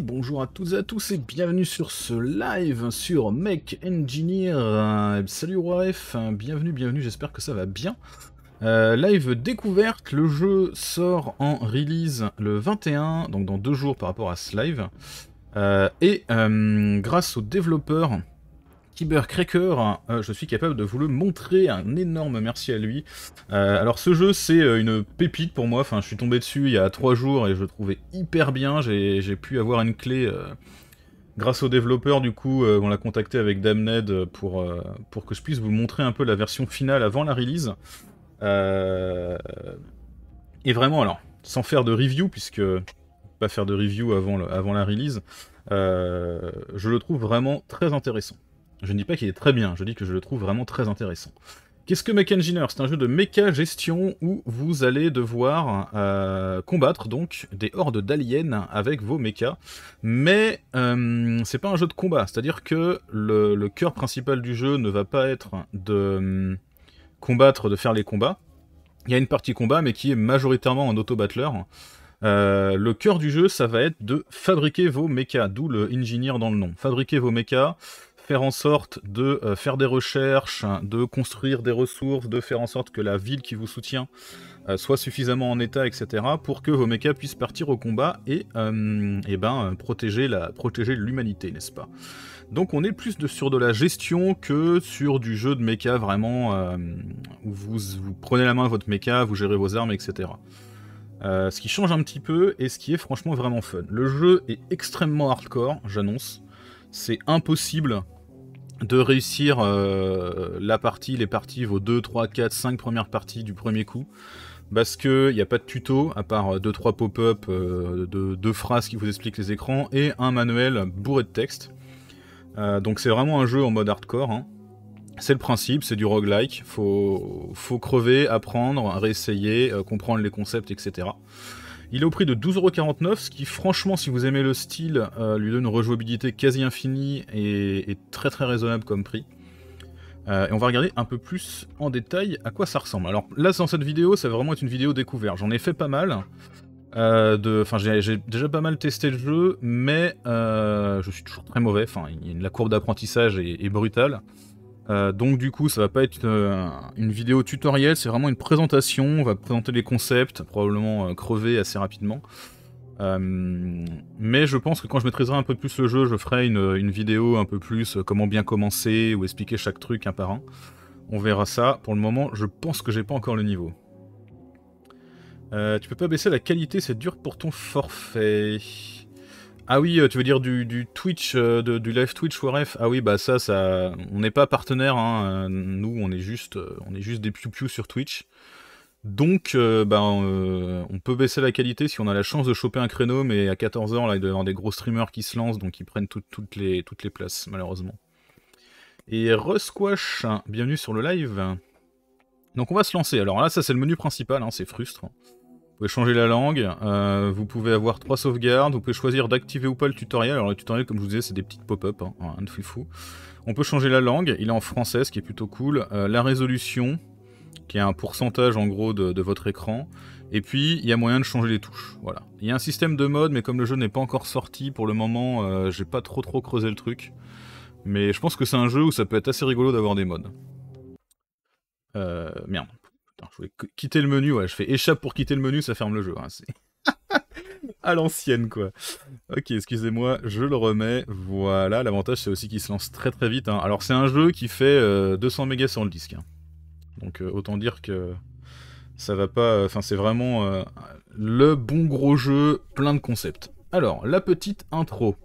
bonjour à toutes et à tous et bienvenue sur ce live sur Mech Engineer. Euh, salut Waref, hein, bienvenue, bienvenue, j'espère que ça va bien. Euh, live découverte, le jeu sort en release le 21, donc dans deux jours par rapport à ce live. Euh, et grâce aux développeurs Cybercracker, Cracker, euh, je suis capable de vous le montrer, un énorme merci à lui. Euh, alors ce jeu c'est euh, une pépite pour moi, enfin je suis tombé dessus il y a 3 jours et je le trouvais hyper bien, j'ai pu avoir une clé grâce au développeur du coup, on l'a contacté avec Damned pour, pour que je puisse vous montrer un peu la version finale avant la release. Et vraiment alors, sans faire de review puisque pas faire de review avant la release, je le trouve vraiment très intéressant. Je ne dis pas qu'il est très bien, je dis que je le trouve vraiment très intéressant. Qu'est-ce que Mech Engineer C'est un jeu de méca gestion où vous allez devoir euh, combattre donc des hordes d'aliens avec vos mechas, mais euh, c'est pas un jeu de combat, c'est-à-dire que le, cœur principal du jeu ne va pas être de euh, combattre, de faire les combats. Il y a une partie combat, mais qui est majoritairement en auto-battleur. le cœur du jeu, ça va être de fabriquer vos mechas, d'où le engineer dans le nom. Fabriquer vos mechas, faire en sorte de euh, faire des recherches, hein, de construire des ressources, de faire en sorte que la ville qui vous soutient euh, soit suffisamment en état, etc., pour que vos mechas puissent partir au combat et, euh, et ben, protéger l'humanité, n'est-ce pas Donc on est plus sur de la gestion que sur du jeu de mecha vraiment où vous, prenez la main à votre mecha, vous gérez vos armes, etc. ce qui change un petit peu et ce qui est franchement vraiment fun. Le jeu est extrêmement hardcore, j'annonce c'est impossible de réussir euh, la partie, les parties, vos 2, 3, 4, 5 premières parties du premier coup. Parce qu'il n'y a pas de tuto, à part 2-3 euh, pop-up, 2 euh, deux phrases qui vous expliquent les écrans, et un manuel bourré de texte. donc c'est vraiment un jeu en mode hardcore. Hein. C'est le principe, c'est du roguelike. Faut, faut crever, apprendre, réessayer, comprendre les concepts, etc. Il est au prix de 12,49€, ce qui, franchement, si vous aimez le style, euh, lui donne une rejouabilité quasi infinie et, très très raisonnable comme prix. Euh, et on va regarder un peu plus en détail à quoi ça ressemble. Alors là, dans cette vidéo, ça va vraiment être une vidéo découverte. J'en ai fait pas mal. Euh, enfin, j'ai déjà pas mal testé le jeu, mais je suis toujours très mauvais. Enfin, la courbe d'apprentissage est brutale. Euh, donc du coup, ça va pas être euh, une vidéo tutoriel, c'est vraiment une présentation. On va présenter les concepts, probablement euh, crever assez rapidement. mais je pense que quand je maîtriserai un peu plus le jeu, je ferai une, une vidéo un peu plus comment bien commencer ou expliquer chaque truc un par un. On verra ça. Pour le moment, je pense que j'ai pas encore le niveau. tu peux pas baisser la qualité, c'est dur pour ton forfait. Ah oui, euh, tu veux dire du, Twitch, euh, du live Twitch Warf? Ah oui, bah ça, ça, on n'est pas partenaire. Hein. Euh, nous, on est juste, on est juste des piou sur Twitch. Donc, bah, on peut baisser la qualité si on a la chance de choper un créneau, mais à 14h, là, il doit y avoir des gros streamers qui se lancent, donc ils prennent toutes, les, toutes les places, malheureusement. Et Resquash, hein, bienvenue sur le live. Donc, on va se lancer. Alors là, ça, c'est le menu principal, hein, c'est frustrant changer la langue, euh, vous pouvez avoir trois sauvegardes, vous pouvez choisir d'activer ou pas le tutoriel. Alors le tutoriel, comme je vous disais, c'est des petites pop-up, hein, de fou. On peut changer la langue, il est en français, ce qui est plutôt cool. Euh, la résolution, qui est un pourcentage en gros de, votre écran. Et puis, il y a moyen de changer les touches. Voilà. Il y a un système de mode, mais comme le jeu n'est pas encore sorti, pour le moment, euh, j'ai pas trop trop creusé le truc. Mais je pense que c'est un jeu où ça peut être assez rigolo d'avoir des modes. Euh, merde je voulais quitter le menu, ouais, je fais échappe pour quitter le menu, ça ferme le jeu. Hein, à l'ancienne, quoi. Ok, excusez-moi, je le remets. Voilà, l'avantage, c'est aussi qu'il se lance très très vite. Hein. Alors, c'est un jeu qui fait 200 euh, mégas sur le disque. Hein. Donc, euh, autant dire que ça va pas... Euh, enfin, c'est vraiment le bon gros jeu, plein de concepts. Alors, la petite intro.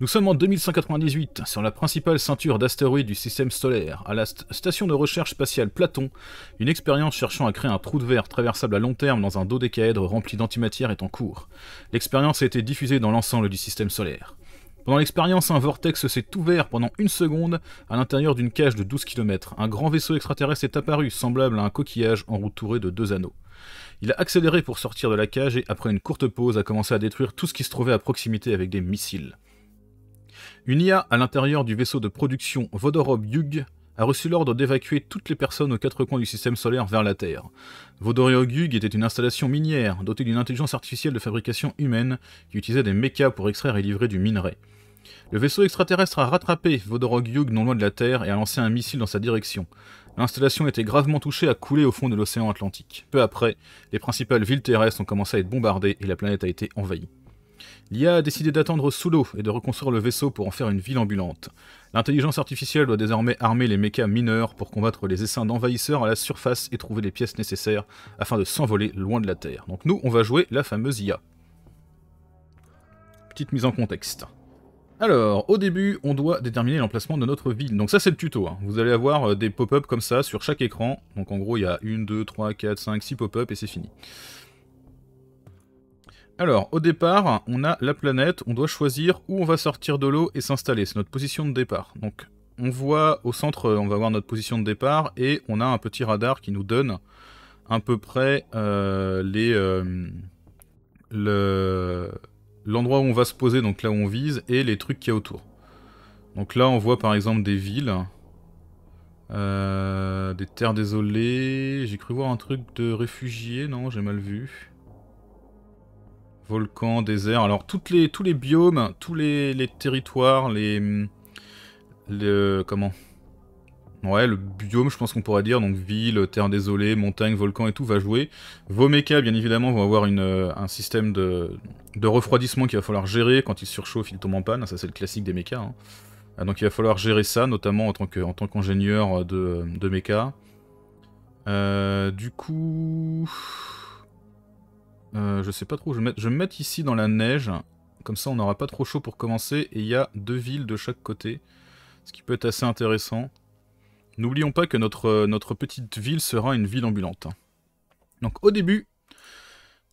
Nous sommes en 2198, sur la principale ceinture d'astéroïdes du système solaire, à la station de recherche spatiale Platon, une expérience cherchant à créer un trou de verre traversable à long terme dans un dodécaèdre rempli d'antimatière est en cours. L'expérience a été diffusée dans l'ensemble du système solaire. Pendant l'expérience, un vortex s'est ouvert pendant une seconde à l'intérieur d'une cage de 12 km. Un grand vaisseau extraterrestre est apparu, semblable à un coquillage enroutouré de deux anneaux. Il a accéléré pour sortir de la cage et, après une courte pause, a commencé à détruire tout ce qui se trouvait à proximité avec des missiles. Une IA à l'intérieur du vaisseau de production vodorog Yug a reçu l'ordre d'évacuer toutes les personnes aux quatre coins du système solaire vers la Terre. Vodorov Yug était une installation minière dotée d'une intelligence artificielle de fabrication humaine qui utilisait des mechas pour extraire et livrer du minerai. Le vaisseau extraterrestre a rattrapé Vodorog Yug non loin de la Terre et a lancé un missile dans sa direction. L'installation était gravement touchée à couler au fond de l'océan Atlantique. Peu après, les principales villes terrestres ont commencé à être bombardées et la planète a été envahie. L'IA a décidé d'attendre sous l'eau et de reconstruire le vaisseau pour en faire une ville ambulante. L'intelligence artificielle doit désormais armer les mechas mineurs pour combattre les essaims d'envahisseurs à la surface et trouver les pièces nécessaires afin de s'envoler loin de la Terre. Donc nous, on va jouer la fameuse IA. Petite mise en contexte. Alors, au début, on doit déterminer l'emplacement de notre ville. Donc ça, c'est le tuto. Hein. Vous allez avoir euh, des pop-up comme ça sur chaque écran. Donc en gros, il y a 1, 2, 3, 4, 5, 6 pop ups et c'est fini. Alors, au départ, on a la planète, on doit choisir où on va sortir de l'eau et s'installer, c'est notre position de départ. Donc, on voit au centre, on va voir notre position de départ, et on a un petit radar qui nous donne à peu près euh, euh, l'endroit où on va se poser, donc là où on vise, et les trucs qu'il y a autour. Donc là, on voit par exemple des villes, euh, des terres désolées, j'ai cru voir un truc de réfugiés, non, j'ai mal vu. Volcan, désert. Alors, toutes les, tous les biomes, tous les, territoires, les, comment Ouais, le biome, je pense qu'on pourrait dire, donc ville, terre désolée, montagne, volcan et tout, va jouer. Vos mechas, bien évidemment, vont avoir euh, un système de, de refroidissement qu'il va falloir gérer. Quand ils surchauffent, ils tombent en panne. Ça, c'est le classique des mechas. Hein. Ah, donc il va falloir gérer ça, notamment en tant qu'ingénieur euh, de, de euh, du coup... Euh, je sais pas trop je vais me mettre. Je ici dans la neige. Comme ça, on n'aura pas trop chaud pour commencer. Et il y a deux villes de chaque côté. Ce qui peut être assez intéressant. N'oublions pas que notre, euh, notre petite ville sera une ville ambulante. Donc au début,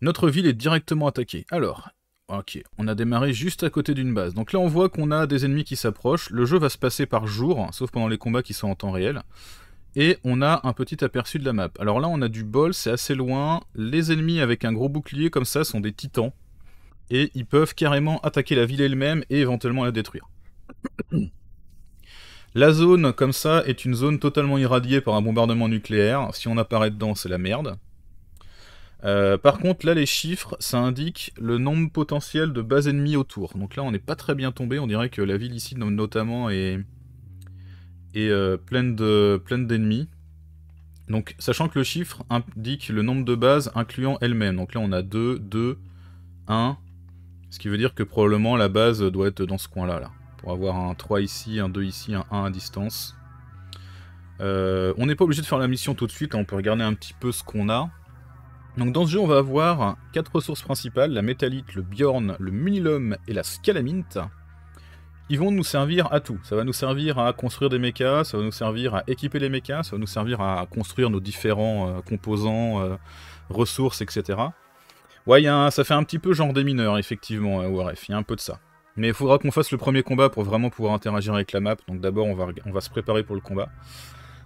notre ville est directement attaquée. Alors, ok, on a démarré juste à côté d'une base. Donc là, on voit qu'on a des ennemis qui s'approchent. Le jeu va se passer par jour, sauf pendant les combats qui sont en temps réel. Et on a un petit aperçu de la map. Alors là, on a du bol, c'est assez loin. Les ennemis avec un gros bouclier comme ça sont des titans. Et ils peuvent carrément attaquer la ville elle-même et éventuellement la détruire. La zone comme ça est une zone totalement irradiée par un bombardement nucléaire. Si on apparaît dedans, c'est la merde. Euh, par contre, là, les chiffres, ça indique le nombre potentiel de bases ennemies autour. Donc là, on n'est pas très bien tombé. On dirait que la ville ici, notamment, est, et euh, pleine d'ennemis. donc, sachant que le chiffre indique le nombre de bases incluant elle-même. Donc là, on a 2, 2, 1. Ce qui veut dire que probablement la base doit être dans ce coin-là. Là, pour avoir un 3 ici, un 2 ici, un 1 à distance. Euh, on n'est pas obligé de faire la mission tout de suite. Hein. on peut regarder un petit peu ce qu'on a. Donc dans ce jeu, on va avoir 4 ressources principales, la métallite, le bjorn, le munilum et la scalaminte ils vont nous servir à tout. Ça va nous servir à construire des mechas, ça va nous servir à équiper les mechas, ça va nous servir à construire nos différents euh, composants, euh, ressources, etc. Ouais, y a ça fait un petit peu genre des mineurs, effectivement, à hein, ORF, il y a un peu de ça. Mais il faudra qu'on fasse le premier combat pour vraiment pouvoir interagir avec la map, donc d'abord on va, on va se préparer pour le combat.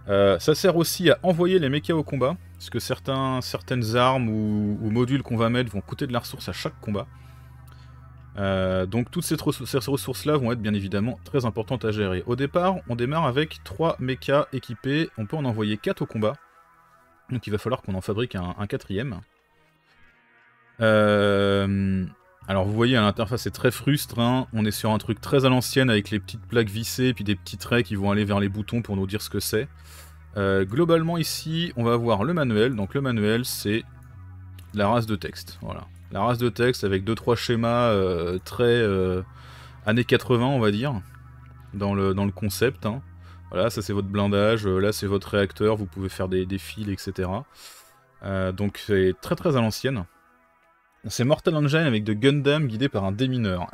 Euh, ça sert aussi à envoyer les mechas au combat, parce que certains, certaines armes ou modules qu'on va mettre vont coûter de la ressource à chaque combat. Euh, donc toutes ces, ressources-là vont être bien évidemment très importantes à gérer. Au départ, on démarre avec 3 mechas équipés, on peut en envoyer 4 au combat. Donc il va falloir qu'on en fabrique un, quatrième. Euh, alors vous voyez, l'interface est très frustre, hein. on est sur un truc très à l'ancienne avec les petites plaques vissées et puis des petits traits qui vont aller vers les boutons pour nous dire ce que c'est. Euh, globalement ici, on va avoir le manuel, donc le manuel c'est la race de texte, voilà la race de texte avec 2-3 schémas euh, très euh, années 80, on va dire, dans le, dans le concept. Hein. Voilà, ça c'est votre blindage, euh, là c'est votre réacteur, vous pouvez faire des, des fils, etc. donc c'est très très à l'ancienne. C'est Mortal Engine avec de Gundam guidé par un démineur.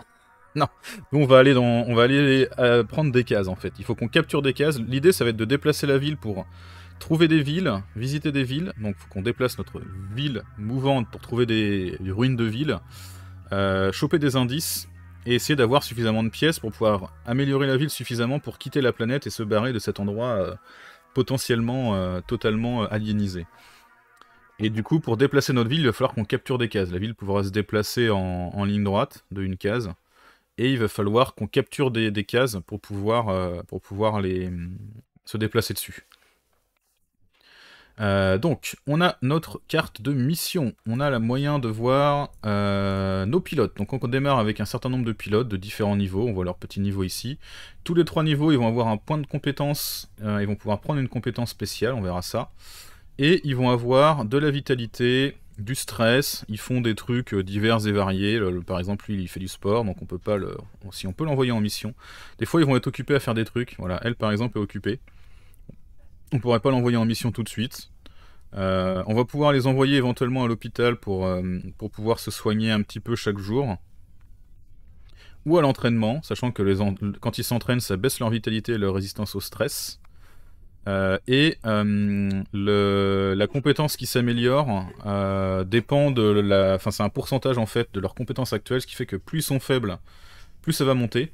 Non, nous on va aller, dans, on va aller prendre des cases en fait. Il faut qu'on capture des cases. L'idée ça va être de déplacer la ville pour trouver des villes, visiter des villes. Donc, faut qu'on déplace notre ville mouvante pour trouver des, ruines de villes, euh, choper des indices et essayer d'avoir suffisamment de pièces pour pouvoir améliorer la ville suffisamment pour quitter la planète et se barrer de cet endroit euh, potentiellement euh, totalement aliénisé. Et du coup, pour déplacer notre ville, il va falloir qu'on capture des cases. La ville pourra se déplacer en, ligne droite de une case. Et il va falloir qu'on capture des, des, cases pour pouvoir, pour pouvoir les, se déplacer dessus. Euh, donc, on a notre carte de mission. On a la moyen de voir euh, nos pilotes. Donc, on démarre avec un certain nombre de pilotes de différents niveaux. On voit leur petit niveau ici. Tous les trois niveaux, ils vont avoir un point de compétence. Euh, ils vont pouvoir prendre une compétence spéciale, on verra ça. Et ils vont avoir de la vitalité, du stress. Ils font des trucs divers et variés. par exemple, lui, il fait du sport, donc on peut pas le... Si on peut l'envoyer en mission. Des fois, ils vont être occupés à faire des trucs. Voilà, elle, par exemple, est occupée on pourrait pas l'envoyer en mission tout de suite. Euh, on va pouvoir les envoyer éventuellement à l'hôpital pour, euh, pour pouvoir se soigner un petit peu chaque jour. Ou à l'entraînement, sachant que quand ils s'entraînent, ça baisse leur vitalité et leur résistance au stress. Euh, et la compétence qui s'améliore dépend de la... Enfin, c'est un pourcentage en fait de leur compétence actuelle, ce qui fait que plus ils sont faibles, plus ça va monter.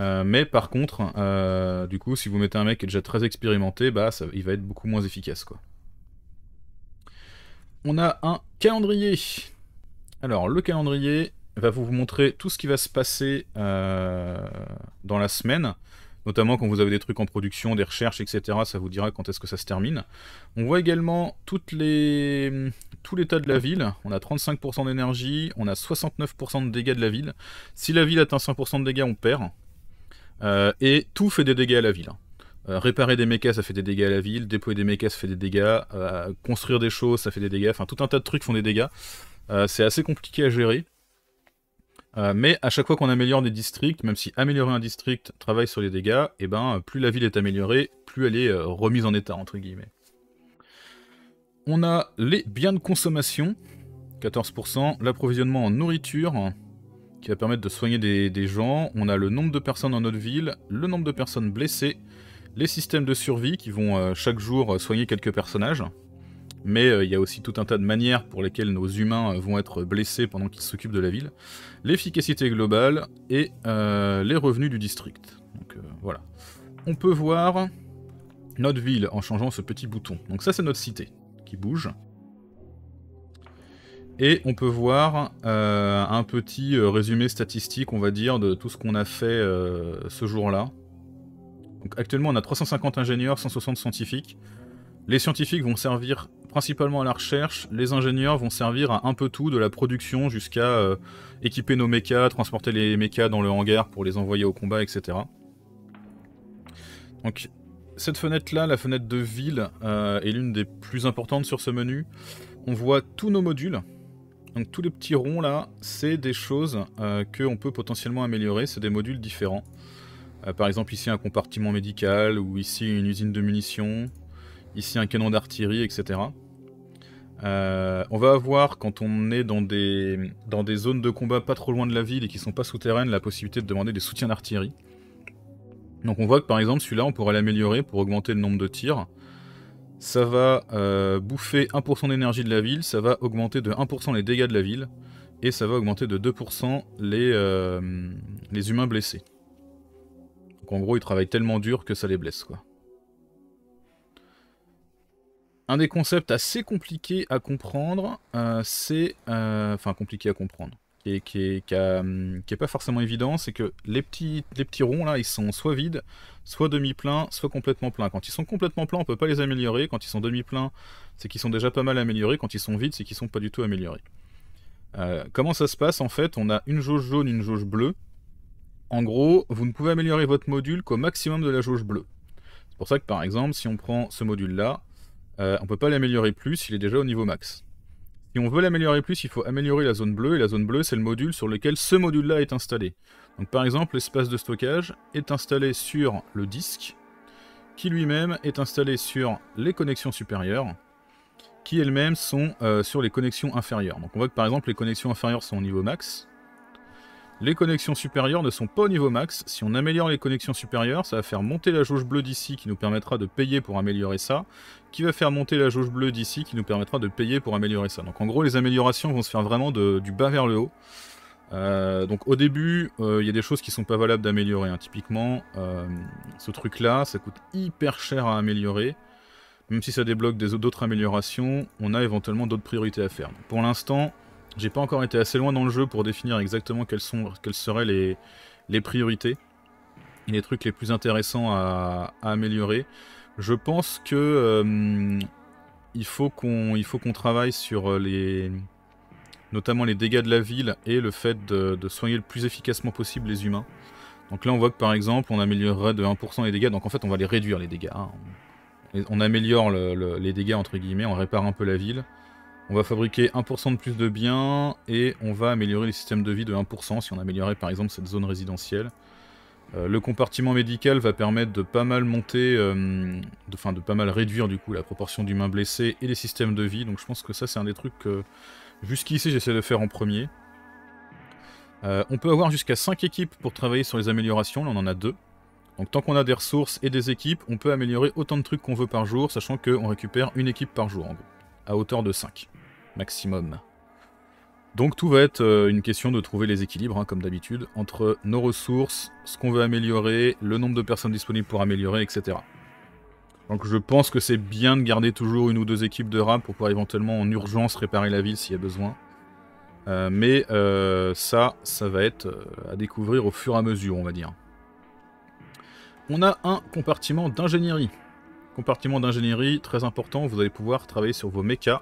Euh, mais par contre, euh, du coup, si vous mettez un mec qui est déjà très expérimenté, bah, il va être beaucoup moins efficace, quoi. On a un calendrier. Alors, le calendrier va vous montrer tout ce qui va se passer euh, dans la semaine. Notamment quand vous avez des trucs en production, des recherches, etc. Ça vous dira quand est-ce que ça se termine. On voit également tout l'état de la ville. On a 35% d'énergie, on a 69% de dégâts de la ville. Si la ville atteint 100% de dégâts, on perd. Euh, et tout fait des dégâts à la ville. Hein. Euh, réparer des mechas, ça fait des dégâts à la ville. Déployer des mechas, ça fait des dégâts. Euh, construire des choses, ça fait des dégâts. Enfin, tout un tas de trucs font des dégâts. c'est assez compliqué à gérer. mais à chaque fois qu'on améliore des districts, même si améliorer un district travaille sur les dégâts, et eh ben plus la ville est améliorée, plus elle est remise en état entre guillemets. On a les biens de consommation, 14%, l'approvisionnement en nourriture, qui va permettre de soigner des, gens. On a le nombre de personnes dans notre ville, le nombre de personnes blessées, les systèmes de survie qui vont euh, chaque jour euh, soigner quelques personnages. Mais euh, il y a aussi tout un tas de manières pour lesquelles nos humains vont être blessés pendant qu'ils s'occupent de la ville. L'efficacité globale et les revenus du district. Donc voilà. On peut voir notre ville en changeant ce petit bouton. Donc ça c'est notre cité qui bouge. Et on peut voir euh, un petit euh, résumé statistique, on va dire, de tout ce qu'on a fait euh, ce jour-là. Actuellement, on a 350 ingénieurs, 160 scientifiques. Les scientifiques vont servir principalement à la recherche, les ingénieurs vont servir à un peu tout, de la production jusqu'à équiper nos mechas, transporter les mechas dans le hangar pour les envoyer au combat, etc. Donc cette fenêtre-là, la fenêtre de ville, est l'une des plus importantes sur ce menu. On voit tous nos modules, donc tous les petits ronds là, c'est des choses euh, qu'on peut potentiellement améliorer, c'est des modules différents. Euh, par exemple ici un compartiment médical, ou ici une usine de munitions, ici un canon d'artillerie, etc. Euh, on va avoir, quand on est dans des, dans des zones de combat pas trop loin de la ville et qui sont pas souterraines, la possibilité de demander des soutiens d'artillerie. Donc on voit que par exemple celui-là on pourrait l'améliorer pour augmenter le nombre de tirs ça va euh, bouffer 1% d'énergie de la ville, ça va augmenter de 1% les dégâts de la ville, et ça va augmenter de 2% les, euh, les humains blessés. Donc en gros, ils travaillent tellement dur que ça les blesse, quoi. Un des concepts assez compliqués à comprendre, euh, c'est... Enfin, compliqué à comprendre qui hum, qui, est, pas forcément évident, c'est que les petits, les petits ronds là, ils sont soit vides, soit demi-pleins, soit complètement pleins. Quand ils sont complètement pleins, on peut pas les améliorer. Quand ils sont demi-pleins, c'est qu'ils sont déjà pas mal améliorés. Quand ils sont vides, c'est qu'ils sont pas du tout améliorés. Euh, comment ça se passe en fait On a une jauge jaune, une jauge bleue. En gros, vous ne pouvez améliorer votre module qu'au maximum de la jauge bleue. C'est pour ça que par exemple, si on prend ce module là, On euh, on peut pas l'améliorer plus, il est déjà au niveau max. Si on veut l'améliorer plus, il faut améliorer la zone bleue, et la zone bleue, c'est le module sur lequel ce module-là est installé. Donc par exemple, l'espace de stockage est installé sur le disque, qui lui-même est installé sur les connexions supérieures, qui elles-mêmes sont euh, sur les connexions inférieures. Donc on voit que par exemple, les connexions inférieures sont au niveau max, les connexions supérieures ne sont pas au niveau max. Si on améliore les connexions supérieures, ça va faire monter la jauge bleue d'ici qui nous permettra de payer pour améliorer ça, qui va faire monter la jauge bleue d'ici qui nous permettra de payer pour améliorer ça. Donc en gros, les améliorations vont se faire vraiment du bas vers le haut. Euh, donc au début, euh, il y a des choses qui sont pas valables d'améliorer. Hein. Typiquement, euh, ce truc-là, ça coûte hyper cher à améliorer. Même si ça débloque d'autres améliorations, on a éventuellement d'autres priorités à faire. pour l'instant, j'ai pas encore été assez loin dans le jeu pour définir exactement quelles, sont, quelles seraient les, priorités et les trucs les plus intéressants à, améliorer. Je pense que euh, il faut qu'on travaille sur euh, les notamment les dégâts de la ville et le fait de, soigner le plus efficacement possible les humains. Donc là on voit que par exemple on améliorerait de 1% les dégâts, donc en fait on va les réduire les dégâts. Hein. On, améliore les dégâts entre guillemets, on répare un peu la ville. On va fabriquer 1% de plus de biens et on va améliorer les systèmes de vie de 1% si on améliorait par exemple cette zone résidentielle. Euh, le compartiment médical va permettre de pas mal monter, euh, Enfin, de, de pas mal réduire du coup la proportion d'humains blessés et les systèmes de vie. Donc je pense que ça c'est un des trucs que euh, jusqu'ici j'essaie de faire en premier. on peut avoir jusqu'à 5 équipes pour travailler sur les améliorations, là on en a 2. Donc tant qu'on a des ressources et des équipes, on peut améliorer autant de trucs qu'on veut par jour, sachant qu'on récupère une équipe par jour en gros, à hauteur de 5 maximum. Donc tout va être euh, une question de trouver les équilibres, hein, comme d'habitude, entre nos ressources, ce qu'on veut améliorer, le nombre de personnes disponibles pour améliorer, etc. Donc je pense que c'est bien de garder toujours une ou deux équipes de rats pour pouvoir éventuellement en urgence réparer la ville s'il y a besoin. Euh, mais euh, ça, ça va être à découvrir au fur et à mesure, on va dire. On a un compartiment d'ingénierie. Compartiment d'ingénierie, très important, vous allez pouvoir travailler sur vos mechas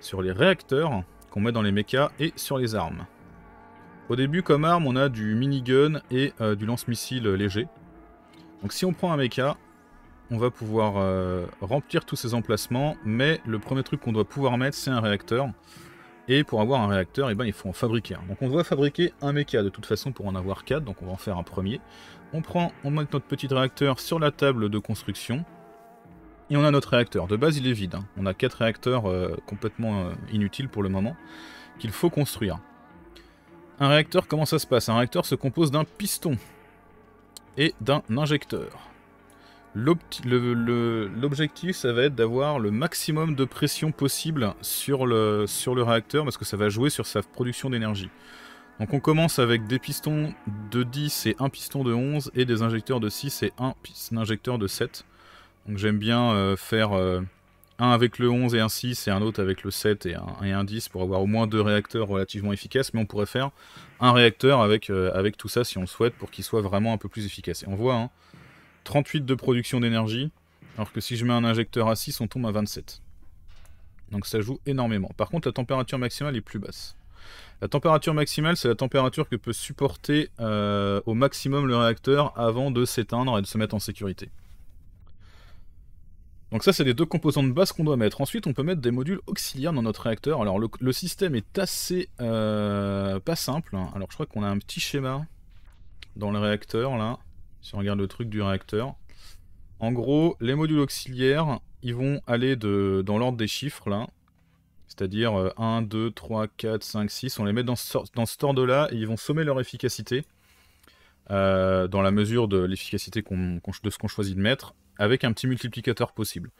sur les réacteurs qu'on met dans les mechas et sur les armes. Au début, comme arme, on a du minigun et euh, du lance-missile léger. Donc si on prend un mecha, on va pouvoir euh, remplir tous ces emplacements, mais le premier truc qu'on doit pouvoir mettre, c'est un réacteur. Et pour avoir un réacteur, eh ben, il faut en fabriquer un. Donc on doit fabriquer un méca de toute façon pour en avoir 4, donc on va en faire un premier. On prend, on met notre petit réacteur sur la table de construction. Et on a notre réacteur. De base, il est vide. Hein. On a quatre réacteurs euh, complètement euh, inutiles pour le moment, qu'il faut construire. Un réacteur, comment ça se passe Un réacteur se compose d'un piston et d'un injecteur. L'objectif, ça va être d'avoir le maximum de pression possible sur le, sur le réacteur, parce que ça va jouer sur sa production d'énergie. Donc on commence avec des pistons de 10 et un piston de 11, et des injecteurs de 6 et un, un injecteur de 7. Donc j'aime bien euh, faire euh, un avec le 11 et un 6 et un autre avec le 7 et un, un 10 pour avoir au moins deux réacteurs relativement efficaces, mais on pourrait faire un réacteur avec, euh, avec tout ça si on le souhaite pour qu'il soit vraiment un peu plus efficace. Et on voit 38 hein, de production d'énergie, alors que si je mets un injecteur à 6, on tombe à 27. Donc ça joue énormément. Par contre, la température maximale est plus basse. La température maximale, c'est la température que peut supporter au maximum le réacteur avant de s'éteindre et de se mettre en sécurité. Donc ça, c'est les deux composants de base qu'on doit mettre. Ensuite, on peut mettre des modules auxiliaires dans notre réacteur. Alors le, système est assez euh, pas simple. Alors je crois qu'on a un petit schéma dans le réacteur, là. Si on regarde le truc du réacteur. En gros, les modules auxiliaires, ils vont aller de, dans l'ordre des chiffres, là. C'est-à-dire 1, 2, 3, 4, 5, 6. On les met dans, ce, dans cet ordre-là et ils vont sommer leur efficacité. Euh, dans la mesure de l'efficacité de ce qu'on choisit de mettre avec un petit multiplicateur possible.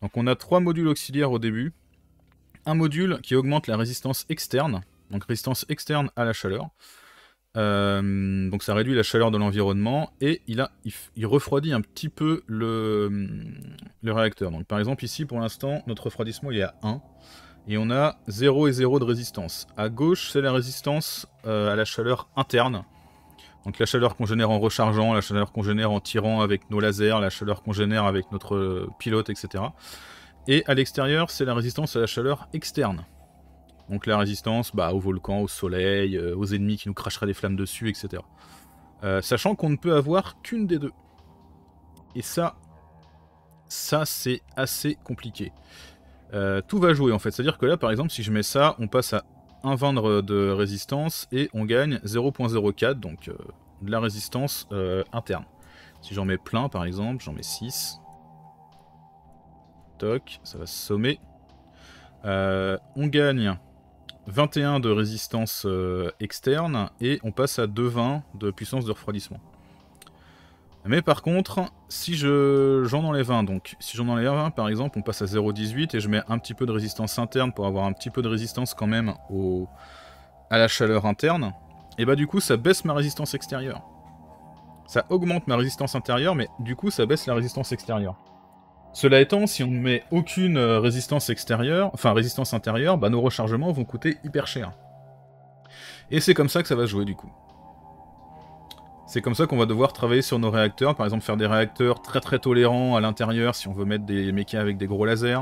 Donc on a trois modules auxiliaires au début. Un module qui augmente la résistance externe, donc résistance externe à la chaleur. Euh, donc ça réduit la chaleur de l'environnement et il, refroidit un petit peu le, réacteur. Donc par exemple ici pour l'instant notre refroidissement il est à 1 et on a 0 et 0 de résistance. À gauche c'est la résistance euh, à la chaleur interne donc la chaleur qu'on génère en rechargeant, la chaleur qu'on génère en tirant avec nos lasers, la chaleur qu'on génère avec notre euh, pilote, etc. Et à l'extérieur, c'est la résistance à la chaleur externe. Donc la résistance bah, au volcan, au soleil, euh, aux ennemis qui nous cracheraient des flammes dessus, etc. Euh, sachant qu'on ne peut avoir qu'une des deux. Et ça, ça c'est assez compliqué. tout va jouer en fait, c'est-à-dire que là par exemple si je mets ça, on passe à un vendre de résistance et on gagne 0.04, donc euh, de la résistance euh, interne. Si j'en mets plein par exemple, j'en mets 6. Toc, ça va se sommer. Euh, on gagne 21 de résistance externe et on passe à 2,20 de puissance de refroidissement. Mais par contre, si je j'en enlève 20, donc si j'en enlève 20, par exemple, on passe à 0,18 et je mets un petit peu de résistance interne pour avoir un petit peu de résistance quand même à la chaleur interne, et bah du coup ça baisse ma résistance extérieure. Ça augmente ma résistance intérieure, mais du coup ça baisse la résistance extérieure. Cela étant, si on ne met aucune euh, résistance extérieure, enfin résistance intérieure, bah nos rechargements vont coûter hyper cher. Et c'est comme ça que ça va jouer du coup. C'est comme ça qu'on va devoir travailler sur nos réacteurs, par exemple faire des réacteurs très très tolérants à l'intérieur si on veut mettre des mechas avec des gros lasers,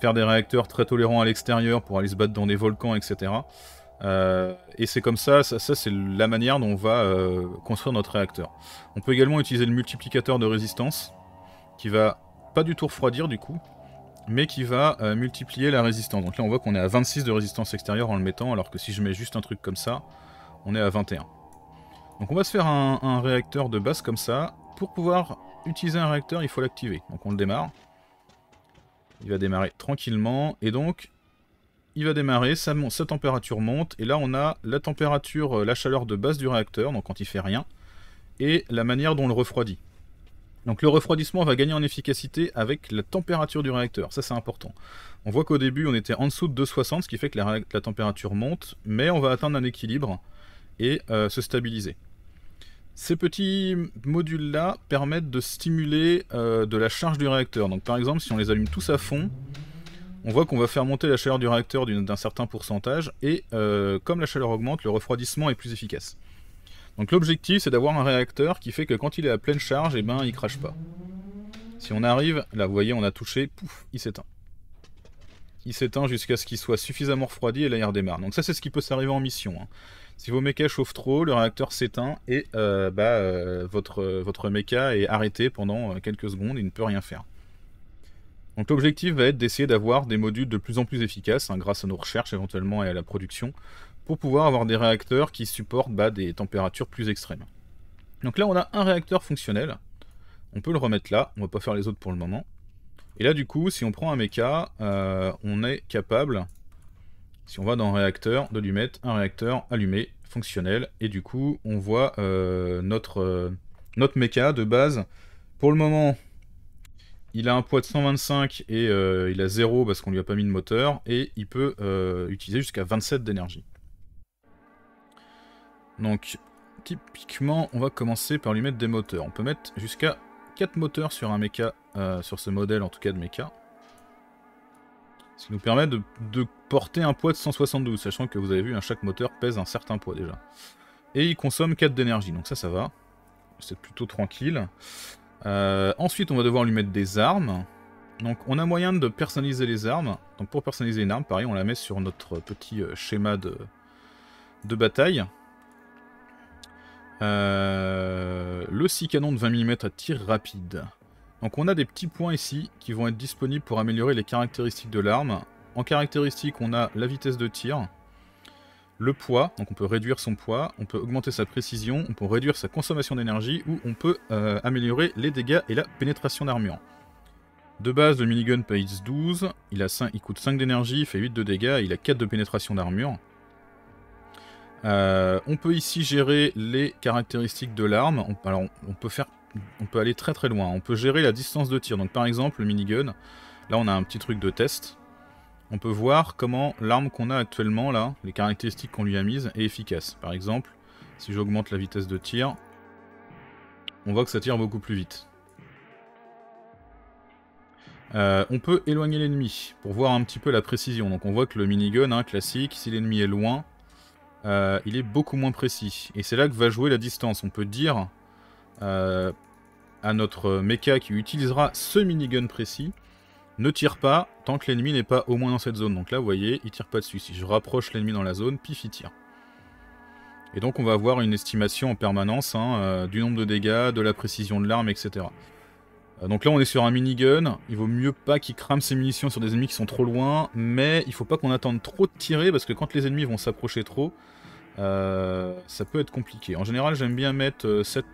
faire des réacteurs très tolérants à l'extérieur pour aller se battre dans des volcans, etc. Euh, et c'est comme ça, ça, c'est la manière dont on va euh, construire notre réacteur. On peut également utiliser le multiplicateur de résistance, qui va pas du tout refroidir du coup, mais qui va euh, multiplier la résistance. Donc là on voit qu'on est à 26 de résistance extérieure en le mettant, alors que si je mets juste un truc comme ça, on est à 21. Donc on va se faire un, réacteur de base comme ça. Pour pouvoir utiliser un réacteur, il faut l'activer. Donc on le démarre. Il va démarrer tranquillement. Et donc, il va démarrer, sa, température monte. Et là, on a la température, euh, la chaleur de base du réacteur, donc quand il fait rien. Et la manière dont on le refroidit. Donc le refroidissement va gagner en efficacité avec la température du réacteur, ça c'est important. On voit qu'au début on était en dessous de 260, ce qui fait que la, température monte, mais on va atteindre un équilibre et euh, se stabiliser. Ces petits modules-là permettent de stimuler euh, de la charge du réacteur. Donc par exemple, si on les allume tous à fond, on voit qu'on va faire monter la chaleur du réacteur d'un certain pourcentage, et euh, comme la chaleur augmente, le refroidissement est plus efficace. Donc l'objectif, c'est d'avoir un réacteur qui fait que quand il est à pleine charge, et eh ne ben, il crache pas. Si on arrive, là vous voyez, on a touché, pouf, il s'éteint. Il s'éteint jusqu'à ce qu'il soit suffisamment refroidi et là il redémarre. Donc ça c'est ce qui peut s'arriver en mission. Hein. Si vos mechas chauffent trop, le réacteur s'éteint et euh, bah, euh, votre, euh, votre est arrêté pendant quelques secondes et ne peut rien faire. Donc l'objectif va être d'essayer d'avoir des modules de plus en plus efficaces hein, grâce à nos recherches éventuellement et à la production pour pouvoir avoir des réacteurs qui supportent bah, des températures plus extrêmes. Donc là on a un réacteur fonctionnel, on peut le remettre là, on va pas faire les autres pour le moment. Et là du coup si on prend un méca, on est capable si on va dans réacteur, de lui mettre un réacteur allumé, fonctionnel, et du coup, on voit euh, notre, euh, notre méca de base. Pour le moment, il a un poids de 125 et euh, il a 0 parce qu'on lui a pas mis de moteur, et il peut utiliser jusqu'à 27 d'énergie. Donc, typiquement, on va commencer par lui mettre des moteurs. On peut mettre jusqu'à 4 moteurs sur un méca, sur ce modèle en tout cas de méca. Ce qui nous permet de porter un poids de 172, sachant que vous avez vu, un hein, chaque moteur pèse un certain poids déjà. Et il consomme 4 d'énergie, donc ça, ça va. C'est plutôt tranquille. Euh, ensuite, on va devoir lui mettre des armes. Donc, on a moyen de personnaliser les armes. Donc, pour personnaliser une arme, pareil, on la met sur notre petit euh, schéma de, de bataille. Euh, le 6 canons de 20 mm à tir rapide. Donc on a des petits points ici qui vont être disponibles pour améliorer les caractéristiques de l'arme. En caractéristiques on a la vitesse de tir, le poids, donc on peut réduire son poids, on peut augmenter sa précision, on peut réduire sa consommation d'énergie, ou on peut euh, améliorer les dégâts et la pénétration d'armure. De base, le minigun paye 12, il, a 5, il coûte 5 d'énergie, il fait 8 de dégâts, il a 4 de pénétration d'armure. Euh, on peut ici gérer les caractéristiques de l'arme, alors on peut, faire, on peut aller très très loin, on peut gérer la distance de tir, donc par exemple le minigun, là on a un petit truc de test, on peut voir comment l'arme qu'on a actuellement là, les caractéristiques qu'on lui a mises, est efficace. Par exemple, si j'augmente la vitesse de tir, on voit que ça tire beaucoup plus vite. Euh, on peut éloigner l'ennemi pour voir un petit peu la précision. Donc on voit que le minigun hein, classique, si l'ennemi est loin, euh, il est beaucoup moins précis. Et c'est là que va jouer la distance. On peut dire euh, à notre mecha qui utilisera ce minigun précis, ne tire pas tant que l'ennemi n'est pas au moins dans cette zone. Donc là, vous voyez, il tire pas dessus. Si je rapproche l'ennemi dans la zone, pif, il tire. Et donc on va avoir une estimation en permanence hein, euh, du nombre de dégâts, de la précision de l'arme, etc. Euh, donc là on est sur un minigun, il vaut mieux pas qu'il crame ses munitions sur des ennemis qui sont trop loin, mais il faut pas qu'on attende trop de tirer, parce que quand les ennemis vont s'approcher trop, euh, ça peut être compliqué. En général j'aime bien mettre cette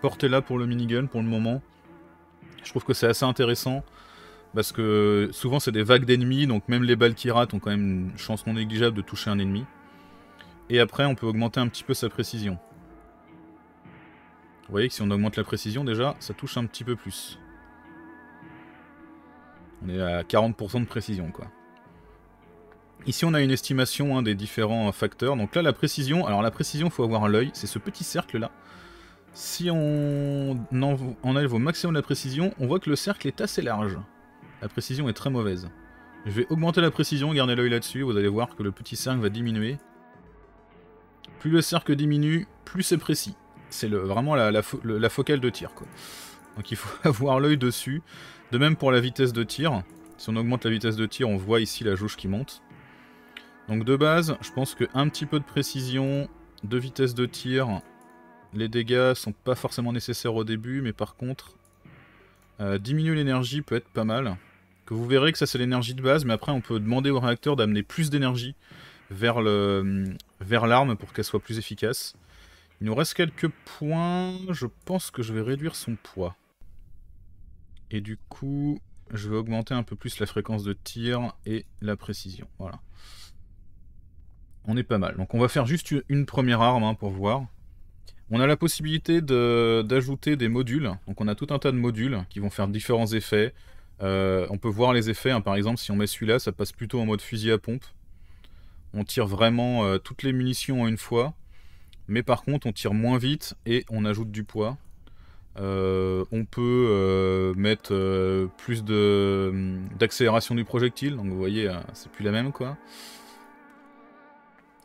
portée là pour le minigun pour le moment, je trouve que c'est assez intéressant parce que souvent c'est des vagues d'ennemis, donc même les balles qui ratent ont quand même une chance non négligeable de toucher un ennemi. Et après, on peut augmenter un petit peu sa précision. Vous voyez que si on augmente la précision, déjà, ça touche un petit peu plus. On est à 40% de précision, quoi. Ici, on a une estimation hein, des différents facteurs. Donc là, la précision... Alors, la précision, faut avoir l'œil. C'est ce petit cercle-là. Si on enlève au maximum la précision, on voit que le cercle est assez large. La précision est très mauvaise. Je vais augmenter la précision, gardez l'œil là-dessus, vous allez voir que le petit cercle va diminuer. Plus le cercle diminue, plus c'est précis. C'est vraiment la, focale de tir. Quoi. Donc il faut avoir l'œil dessus. De même pour la vitesse de tir. Si on augmente la vitesse de tir, on voit ici la jauge qui monte. Donc de base, je pense qu'un petit peu de précision, de vitesse de tir, les dégâts sont pas forcément nécessaires au début, mais par contre, euh, diminuer l'énergie peut être pas mal vous verrez que ça c'est l'énergie de base, mais après on peut demander au réacteur d'amener plus d'énergie vers euh, l'arme vers pour qu'elle soit plus efficace. Il nous reste quelques points, je pense que je vais réduire son poids. Et du coup, je vais augmenter un peu plus la fréquence de tir et la précision, voilà. On est pas mal, donc on va faire juste une première arme hein, pour voir. On a la possibilité d'ajouter des modules. Donc on a tout un tas de modules qui vont faire différents effets. Euh, on peut voir les effets, hein. par exemple si on met celui-là, ça passe plutôt en mode fusil à pompe. On tire vraiment euh, toutes les munitions en une fois, mais par contre on tire moins vite et on ajoute du poids. Euh, on peut mettre plus hum, d'accélération du projectile, donc vous voyez c'est plus la même quoi.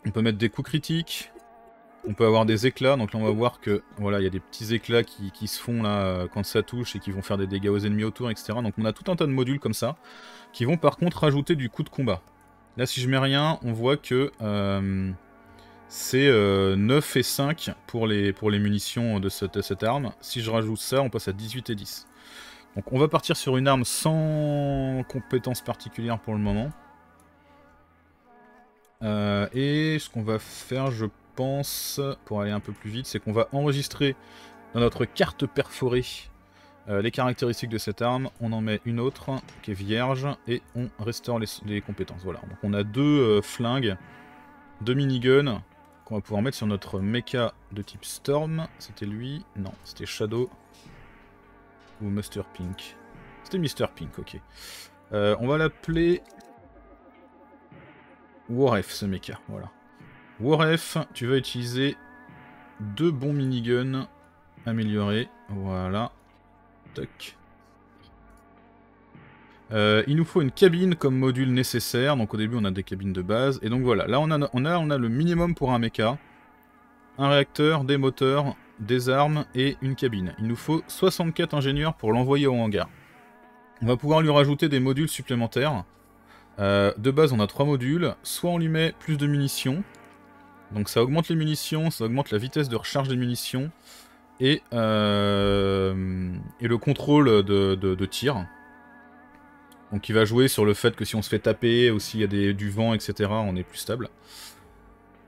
On peut mettre des coups critiques, on peut avoir des éclats. Donc là, on va voir que voilà, il y a des petits éclats qui, se font là euh, quand ça touche et qui vont faire des dégâts aux ennemis autour, etc. Donc on a tout un tas de modules comme ça qui vont par contre rajouter du coup de combat. Là, si je mets rien, on voit que euh, c'est 9 euh, et 5 pour les, pour les munitions de cette, cette arme. Si je rajoute ça, on passe à 18 et 10. Donc on va partir sur une arme sans compétence particulière pour le moment. et ce qu'on va faire, je pense, pour aller un peu plus vite, c'est qu'on va enregistrer dans notre carte perforée euh, les caractéristiques de cette arme. On en met une autre qui est vierge et on restaure les, compétences. Voilà, donc on a deux euh, flingues, deux miniguns qu'on va pouvoir mettre sur notre mecha de type Storm. C'était lui Non, c'était Shadow ou master Pink. C'était mister Pink, ok. Euh, on va l'appeler Warf ce mecha, voilà. WarF, tu vas utiliser deux bons miniguns améliorés. Voilà. toc. Euh, il nous faut une cabine comme module nécessaire. Donc au début, on a des cabines de base. Et donc voilà, là, on a, on a, on a le minimum pour un mecha. Un réacteur, des moteurs, des armes et une cabine. Il nous faut 64 ingénieurs pour l'envoyer au hangar. On va pouvoir lui rajouter des modules supplémentaires. Euh, de base, on a trois modules. Soit on lui met plus de munitions, donc ça augmente les munitions, ça augmente la vitesse de recharge des munitions et, euh, le contrôle de, tir. Donc il va jouer sur le fait que si on se fait taper ou s'il y a du vent, etc., on est plus stable.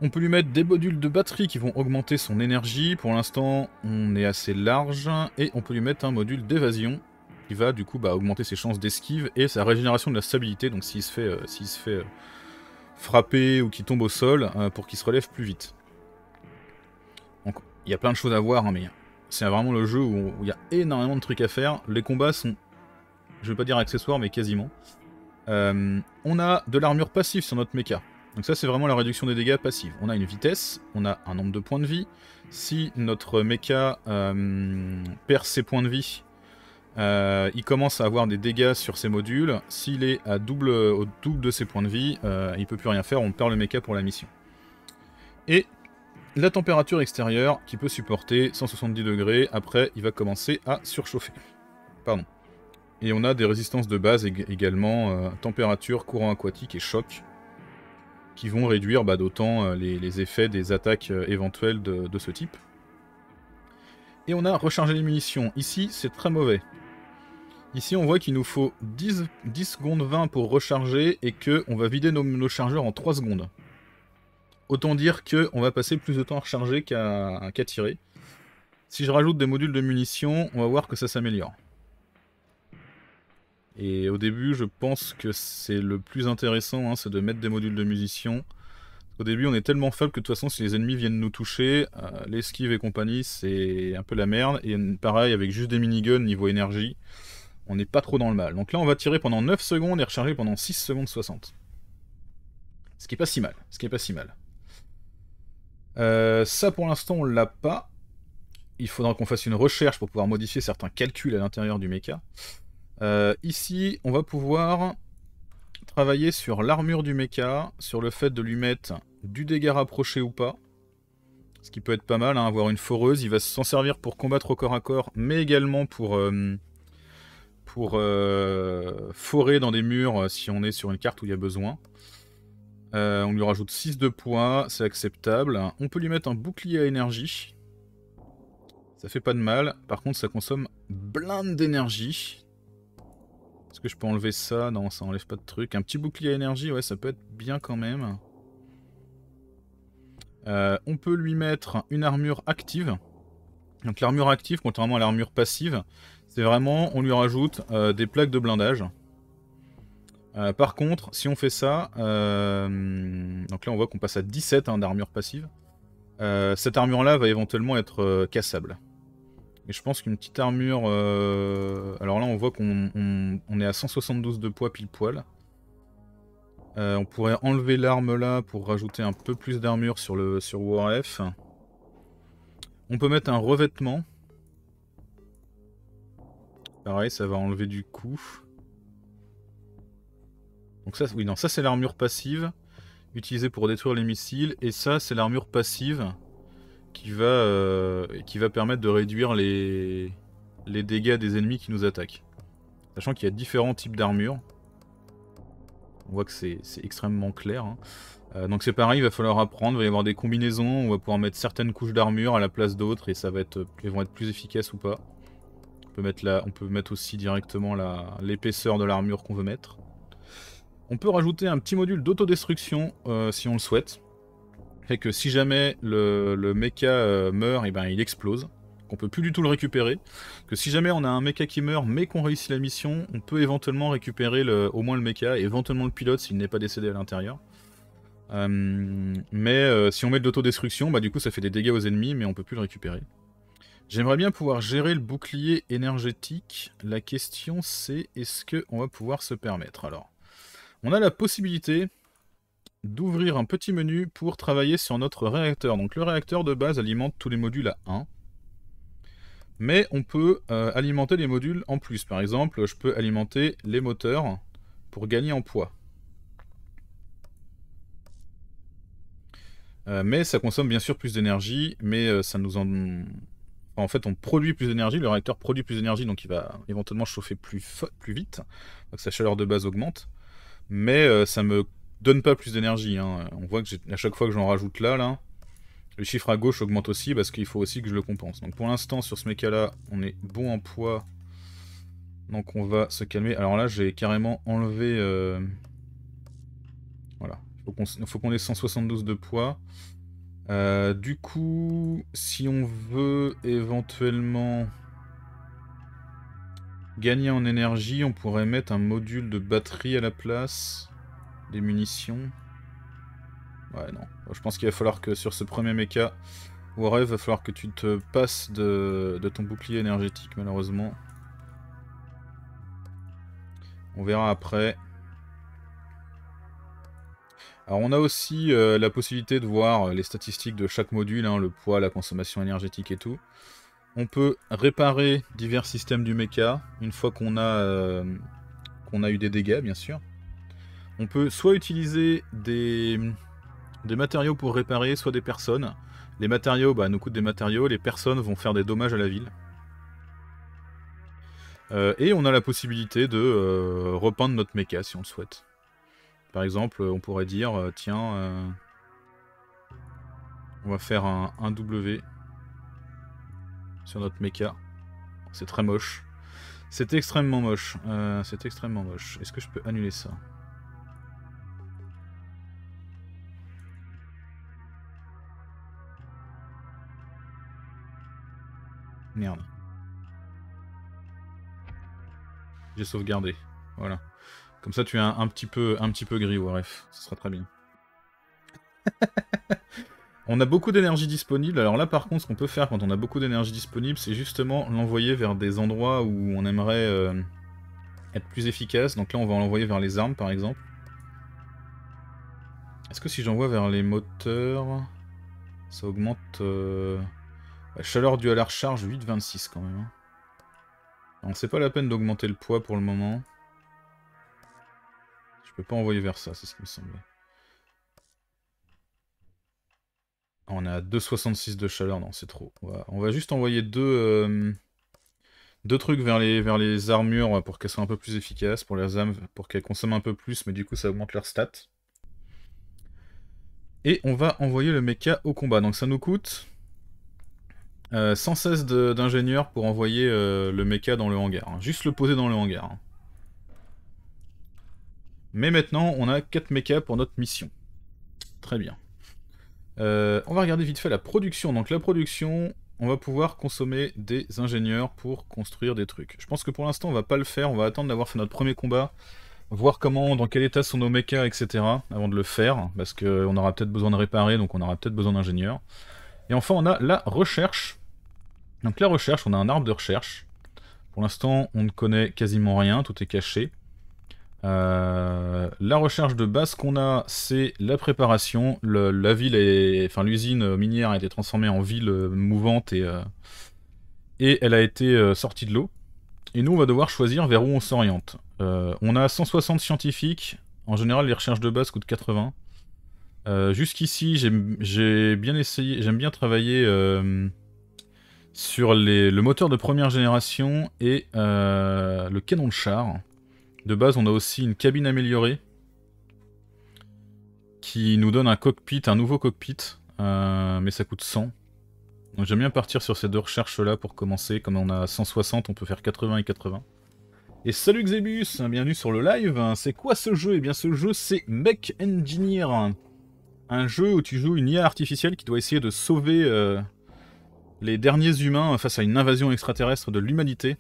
On peut lui mettre des modules de batterie qui vont augmenter son énergie. Pour l'instant, on est assez large. Et on peut lui mettre un module d'évasion qui va du coup bah, augmenter ses chances d'esquive et sa régénération de la stabilité. Donc s'il se fait, euh, s'il se fait euh, frapper ou qui tombe au sol euh, pour qu'il se relève plus vite. Donc il y a plein de choses à voir, hein, mais c'est vraiment le jeu où il y a énormément de trucs à faire. Les combats sont, je vais pas dire accessoires, mais quasiment. Euh, on a de l'armure passive sur notre mecha. Donc ça c'est vraiment la réduction des dégâts passive. On a une vitesse, on a un nombre de points de vie. Si notre mecha euh, perd ses points de vie, euh, il commence à avoir des dégâts sur ses modules. S'il est à double, au double de ses points de vie, il euh, il peut plus rien faire, on perd le méca pour la mission. Et la température extérieure qui peut supporter 170 degrés, après il va commencer à surchauffer. Pardon. Et on a des résistances de base également, euh, température, courant aquatique et choc, qui vont réduire bah, d'autant les, effets des attaques éventuelles de ce type. Et on a rechargé les munitions. Ici, c'est très mauvais. Ici, on voit qu'il nous faut 10, 10, secondes 20 pour recharger et qu'on va vider nos, chargeurs en 3 secondes. Autant dire qu'on va passer plus de temps à recharger qu'à tirer. Si je rajoute des modules de munitions, on va voir que ça s'améliore. Et au début, je pense que c'est le plus intéressant, hein, c'est de mettre des modules de munitions. Au début, on est tellement faible que de toute façon, si les ennemis viennent nous toucher, euh, l'esquive et compagnie, c'est un peu la merde. Et pareil, avec juste des miniguns niveau énergie, on n'est pas trop dans le mal. Donc là, on va tirer pendant 9 secondes et recharger pendant 6 secondes 60. Ce qui est pas si mal. Ce qui est pas si mal. Euh, ça, pour l'instant, on l'a pas. Il faudra qu'on fasse une recherche pour pouvoir modifier certains calculs à l'intérieur du mecha. Euh, ici, on va pouvoir travailler sur l'armure du mecha, sur le fait de lui mettre du dégât rapproché ou pas. Ce qui peut être pas mal, hein, avoir une foreuse. Il va s'en servir pour combattre au corps à corps, mais également pour... Euh, pour euh, forer dans des murs euh, si on est sur une carte où il y a besoin. Euh, on lui rajoute 6 de poids, c'est acceptable. On peut lui mettre un bouclier à énergie. Ça fait pas de mal. Par contre, ça consomme blinde d'énergie. Est-ce que je peux enlever ça Non, ça enlève pas de truc. Un petit bouclier à énergie, ouais, ça peut être bien quand même. on peut lui mettre une armure active. Donc l'armure active, contrairement à l'armure passive, c'est vraiment, on lui rajoute euh, des plaques de blindage. Euh, par contre, si on fait ça, euh, donc là on voit qu'on passe à 17 hein, d'armure passive. cette armure-là va éventuellement être cassable. Et je pense qu'une petite armure... alors là on voit qu'on est à 172 de poids pile poil. on pourrait enlever l'arme là pour rajouter un peu plus d'armure sur, le, sur Warf. On peut mettre un revêtement. Pareil, ah ça va enlever du coup. Donc ça, oui, non, ça c'est l'armure passive utilisée pour détruire les missiles. Et ça, c'est l'armure passive qui va, euh, qui va permettre de réduire les, les dégâts des ennemis qui nous attaquent. Sachant qu'il y a différents types d'armure On voit que c'est extrêmement clair. Hein. Euh, donc c'est pareil, il va falloir apprendre, il va y avoir des combinaisons, on va pouvoir mettre certaines couches d'armure à la place d'autres et ça va être, euh, vont être plus efficaces ou pas mettre, on peut mettre aussi directement l'épaisseur de l'armure qu'on veut mettre. On peut rajouter un petit module d'autodestruction euh, si on le souhaite. Fait que si jamais le, le mecha euh, meurt, et eh ben il explose. Qu'on peut plus du tout le récupérer. Que si jamais on a un méca qui meurt mais qu'on réussit la mission, on peut éventuellement récupérer le, au moins le mecha et éventuellement le pilote s'il n'est pas décédé à l'intérieur. Euh, mais si on met de l'autodestruction, bah du coup ça fait des dégâts aux ennemis mais on peut plus le récupérer. J'aimerais bien pouvoir gérer le bouclier énergétique. La question c'est est-ce qu'on va pouvoir se permettre Alors, on a la possibilité d'ouvrir un petit menu pour travailler sur notre réacteur. Donc le réacteur de base alimente tous les modules à 1. Mais on peut euh, alimenter les modules en plus. Par exemple, je peux alimenter les moteurs pour gagner en poids. Euh, mais ça consomme bien sûr plus d'énergie, mais euh, ça nous en en fait, on produit plus d'énergie, le réacteur produit plus d'énergie, donc il va éventuellement chauffer plus, plus vite. Donc sa chaleur de base augmente. Mais euh, ça me donne pas plus d'énergie. Hein. On voit que à chaque fois que j'en rajoute là, là, le chiffre à gauche augmente aussi parce qu'il faut aussi que je le compense. Donc pour l'instant, sur ce méca-là, on est bon en poids. Donc on va se calmer. Alors là, j'ai carrément enlevé... Euh, voilà. Il faut qu'on ait 172 de poids. Euh, du coup, si on veut éventuellement gagner en énergie, on pourrait mettre un module de batterie à la place, des munitions. Ouais, non. Je pense qu'il va falloir que sur ce premier mecha, il va falloir que tu te passes de, de ton bouclier énergétique, malheureusement. On verra après. Alors on a aussi euh, la possibilité de voir euh, les statistiques de chaque module, hein, le poids, la consommation énergétique et tout. On peut réparer divers systèmes du mecha une fois qu'on a, euh, a eu des dégâts, bien sûr. On peut soit utiliser des, des matériaux pour réparer, soit des personnes. Les matériaux bah, nous coûtent des matériaux, les personnes vont faire des dommages à la ville. et on a la possibilité de repeindre notre méca si on le souhaite. Par exemple, on pourrait dire, euh, tiens, euh, on va faire un w sur notre mecha. C'est très moche. C'est extrêmement moche. Euh, c'est extrêmement moche. Est-ce que je peux annuler ça Merde. J'ai sauvegardé. Voilà. Comme ça, tu es un, petit, peu, gris, petit peu Ce sera très bien. on a beaucoup d'énergie disponible. Alors là, par contre, ce qu'on peut faire quand on a beaucoup d'énergie disponible, c'est justement l'envoyer vers des endroits où on aimerait euh, être plus efficace. Donc là, on va l'envoyer vers les armes, par exemple. Est-ce que si j'envoie vers les moteurs, ça augmente... Euh, la chaleur due à la recharge, 8,26 quand même. Hein. Alors, c'est pas la peine d'augmenter le poids pour le moment peux pas envoyer vers ça, c'est ce qui me semblait. On à 2,66 de chaleur, non c'est trop. On va, juste envoyer deux, euh, deux trucs vers les, vers les armures pour qu'elles soient un peu plus efficaces, pour les âmes, pour qu'elles consomment un peu plus, mais du coup ça augmente leur stats. Et on va envoyer le mecha au combat. Donc ça nous coûte 116 euh, d'ingénieurs pour envoyer euh, le mecha dans le hangar. Hein. Juste le poser dans le hangar. Hein. Mais maintenant, on a 4 mechas pour notre mission. Très bien. Euh, on va regarder vite fait la production. Donc la production, on va pouvoir consommer des ingénieurs pour construire des trucs. Je pense que pour l'instant, on va pas le faire. On va attendre d'avoir fait notre premier combat, voir comment, dans quel état sont nos mechas, etc. Avant de le faire, parce qu'on aura peut-être besoin de réparer, donc on aura peut-être besoin d'ingénieurs. Et enfin, on a la recherche. Donc la recherche, on a un arbre de recherche. Pour l'instant, on ne connaît quasiment rien, tout est caché. Euh, la recherche de base qu'on a, c'est la préparation. la ville est, enfin l'usine minière a été transformée en ville euh, mouvante et euh, et elle a été sortie de l'eau. Et nous, on va devoir choisir vers où on s'oriente. on a 160 scientifiques. En général, les recherches de base coûtent 80. Jusqu'ici, j'ai bien essayé, j'aime bien travailler sur le moteur de première génération et le canon de char. De base, on a aussi une cabine améliorée qui nous donne un cockpit, un nouveau cockpit, euh, mais ça coûte 100. Donc j'aime bien partir sur ces deux recherches-là pour commencer. Comme on a 160, on peut faire 80 et 80. Et salut Xebus, bienvenue sur le live. C'est quoi ce jeu Eh bien ce jeu c'est Mech Engineer. Un jeu où tu joues une IA artificielle qui doit essayer de sauver euh, les derniers humains face à une invasion extraterrestre de l'humanité.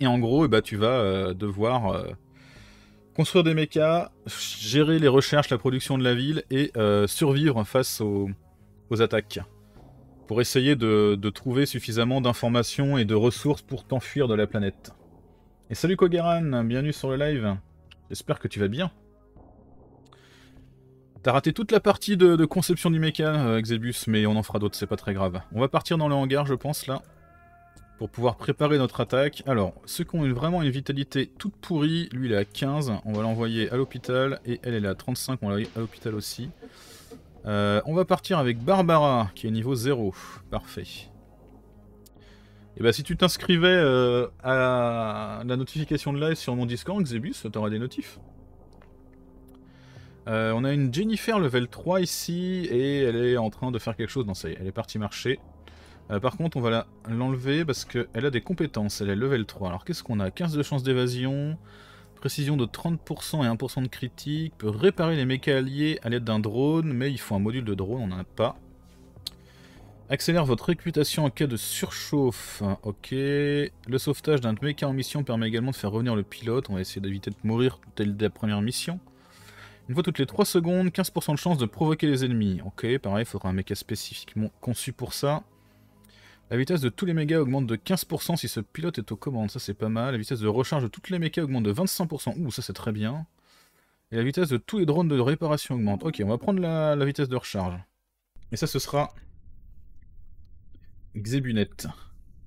Et en gros, eh ben, tu vas euh, devoir euh, construire des mechas, gérer les recherches, la production de la ville et euh, survivre face aux, attaques pour essayer de, trouver suffisamment d'informations et de ressources pour t'enfuir de la planète. Et salut Kogaran, bienvenue sur le live. J'espère que tu vas bien. T'as raté toute la partie de, conception du mecha, Exebus, mais on en fera d'autres, c'est pas très grave. On va partir dans le hangar, je pense, là pour pouvoir préparer notre attaque. Alors, ceux qui ont vraiment une vitalité toute pourrie, lui il est à 15, on va l'envoyer à l'hôpital, et elle, elle est à 35, on l'envoyer à l'hôpital aussi. Euh, on va partir avec Barbara, qui est niveau 0, parfait. Et eh bah ben, si tu t'inscrivais euh, à la notification de live sur mon Discord, Xebus, t'auras des notifs. Euh, on a une Jennifer level 3 ici, et elle est en train de faire quelque chose, non ça y est, elle est partie marcher. Euh, par contre, on va l'enlever parce qu'elle a des compétences. Elle est level 3. Alors qu'est-ce qu'on a 15 de chance d'évasion, précision de 30% et 1% de critique, peut réparer les mechas alliés à l'aide d'un drone, mais il faut un module de drone, on n'en a pas. Accélère votre réputation en cas de surchauffe. Ok. Le sauvetage d'un mecha en mission permet également de faire revenir le pilote. On va essayer d'éviter de mourir dès la première mission. Une fois toutes les 3 secondes, 15% de chance de provoquer les ennemis. Ok, pareil, il faudra un mecha spécifiquement conçu pour ça. La vitesse de tous les méga augmente de 15% si ce pilote est aux commandes, ça c'est pas mal. La vitesse de recharge de toutes les mégas augmente de 25%, ouh ça c'est très bien. Et la vitesse de tous les drones de réparation augmente. Ok, on va prendre la, vitesse de recharge. Et ça ce sera... XebuNet.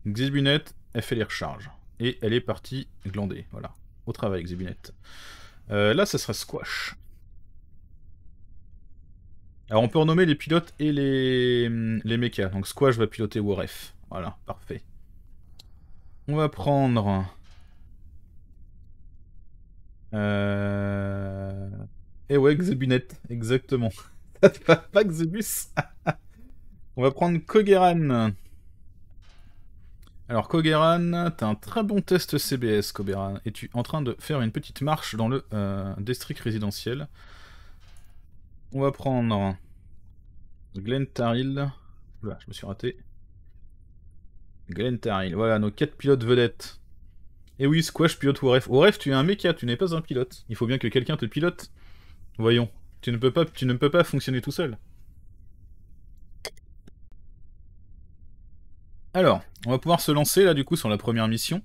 XebuNet, elle fait les recharges. Et elle est partie glander, voilà. Au travail XebuNet. Euh, là ça sera Squash. Alors on peut renommer les pilotes et les, hum, les mechas. Donc Squash va piloter Warf. Voilà, parfait. On va prendre... Euh... Et eh ouais, Xebunet, exactement. pas, Xebus. on va prendre Kogeran. Alors Kogeran, t'as un très bon test CBS, Kogeran. Et tu es en train de faire une petite marche dans le euh, district résidentiel. On va prendre Glen Voilà, je me suis raté. Glen Voilà, nos 4 pilotes vedettes. Et eh oui, Squash pilote Au ref, tu es un méca, tu n'es pas un pilote. Il faut bien que quelqu'un te pilote. Voyons. Tu ne peux pas, tu ne peux pas fonctionner tout seul. Alors, on va pouvoir se lancer là du coup sur la première mission,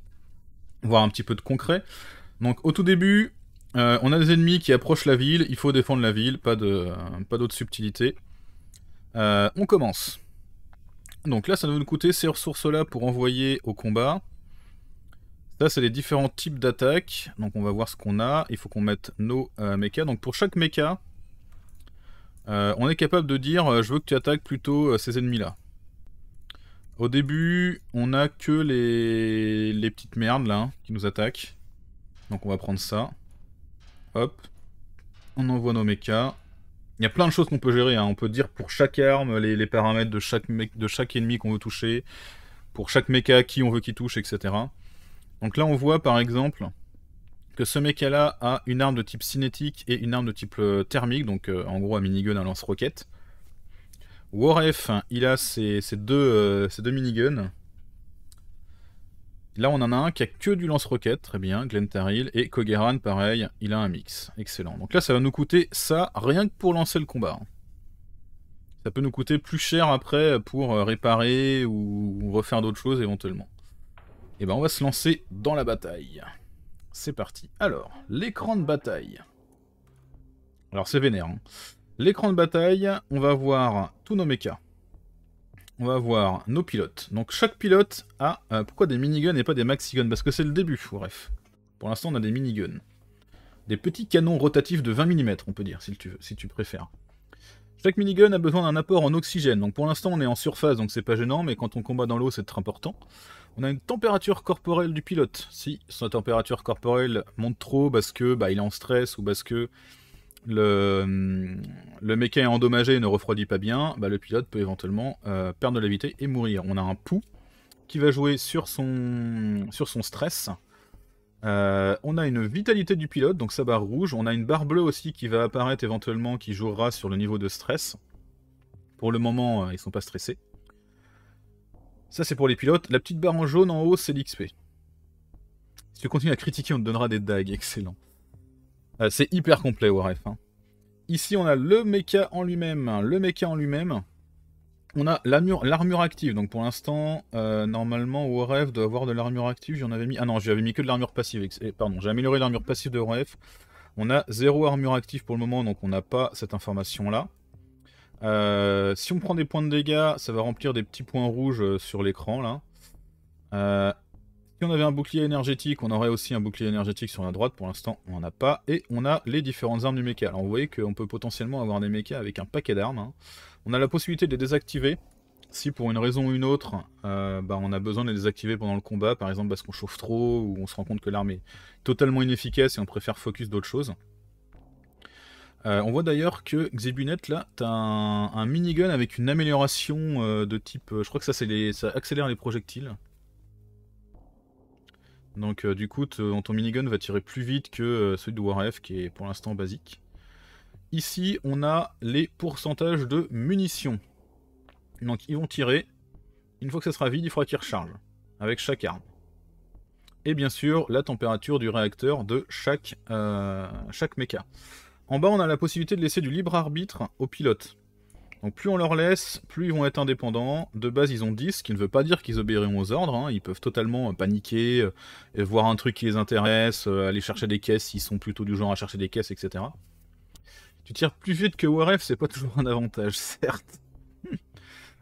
voir un petit peu de concret. Donc au tout début, euh, on a des ennemis qui approchent la ville, il faut défendre la ville, pas d'autres subtilités euh, on commence. Donc là, ça doit nous coûter ces ressources-là pour envoyer au combat. Ça, c'est les différents types d'attaques. Donc on va voir ce qu'on a. Il faut qu'on mette nos euh, mechas. Donc pour chaque mecha, on est capable de dire je veux que tu attaques plutôt ces ennemis-là ». Au début, on a que les... les petites merdes là, hein, qui nous attaquent. Donc on va prendre ça. Hop. On envoie nos mechas. Il y a plein de choses qu'on peut gérer. Hein. On peut dire pour chaque arme les, paramètres de chaque, de chaque ennemi qu'on veut toucher, pour chaque mecha qui on veut qu'il touche, etc. Donc là, on voit par exemple que ce mecha-là a une arme de type cinétique et une arme de type euh, thermique, donc euh, en gros un minigun, un lance-roquette. WarF, il a ces deux, euh, ses deux miniguns. Là, on en a un qui a que du lance-roquette, très bien, Glen Taril, et Kogeran, pareil, il a un mix. Excellent. Donc là, ça va nous coûter ça, rien que pour lancer le combat. Ça peut nous coûter plus cher après pour euh, réparer ou refaire d'autres choses éventuellement. Et eh ben, on va se lancer dans la bataille. C'est parti. Alors, l'écran de bataille. Alors, c'est vénère. Hein. L'écran de bataille, on va voir tous nos mechas on va voir nos pilotes. Donc chaque pilote a... Euh, pourquoi des miniguns et pas des maxiguns Parce que c'est le début, bref. Pour l'instant, on a des miniguns. Des petits canons rotatifs de 20 mm, on peut dire, si tu, si tu préfères. Chaque minigun a besoin d'un apport en oxygène. Donc pour l'instant, on est en surface, donc c'est pas gênant, mais quand on combat dans l'eau, c'est très important. On a une température corporelle du pilote. Si sa température corporelle monte trop parce que bah, il est en stress ou parce que le, le est endommagé et ne refroidit pas bien, bah, le pilote peut éventuellement euh, perdre de la et mourir. On a un pou qui va jouer sur son, stress. Euh, on a une vitalité du pilote, donc sa barre rouge. On a une barre bleue aussi qui va apparaître éventuellement, qui jouera sur le niveau de stress. Pour le moment, euh, ils sont pas stressés. Ça, c'est pour les pilotes. La petite barre en jaune en haut, c'est l'XP. Si tu continues à critiquer, on te donnera des dagues. Excellent. Euh, c'est hyper complet Warf. Hein. Ici, on a le mecha en lui-même. Hein. Le mecha en lui-même. On a l'armure active. Donc pour l'instant, euh, normalement, Warf doit avoir de l'armure active. J'en avais mis. Ah non, j'avais mis que de l'armure passive. Eh, pardon, j'ai amélioré l'armure passive de Warf. On a zéro armure active pour le moment, donc on n'a pas cette information-là. Euh, si on prend des points de dégâts, ça va remplir des petits points rouges sur l'écran là. Euh, si on avait un bouclier énergétique, on aurait aussi un bouclier énergétique sur la droite. Pour l'instant, on n'en a pas. Et on a les différentes armes du mecha. Alors vous voyez qu'on peut potentiellement avoir des mechas avec un paquet d'armes. Hein. On a la possibilité de les désactiver. Si pour une raison ou une autre, euh, bah, on a besoin de les désactiver pendant le combat, par exemple parce qu'on chauffe trop ou on se rend compte que l'arme est totalement inefficace et on préfère focus d'autres choses. Euh, on voit d'ailleurs que Xebunet, là, t'as un, un, minigun avec une amélioration euh, de type... je crois que ça, les, ça accélère les projectiles. Donc euh, du coup, euh, ton minigun va tirer plus vite que euh, celui de Warf qui est pour l'instant basique. Ici, on a les pourcentages de munitions. Donc ils vont tirer. Une fois que ça sera vide, il faudra qu'ils rechargent. Avec chaque arme. Et bien sûr, la température du réacteur de chaque, chaque méca. En bas, on a la possibilité de laisser du libre arbitre au pilote. Donc plus on leur laisse, plus ils vont être indépendants. De base, ils ont 10, ce qui ne veut pas dire qu'ils obéiront aux ordres. Hein. Ils peuvent totalement euh, paniquer, euh, voir un truc qui les intéresse, euh, aller chercher des caisses Ils sont plutôt du genre à chercher des caisses, etc. Tu tires plus vite que WarF, c'est pas toujours un avantage, certes.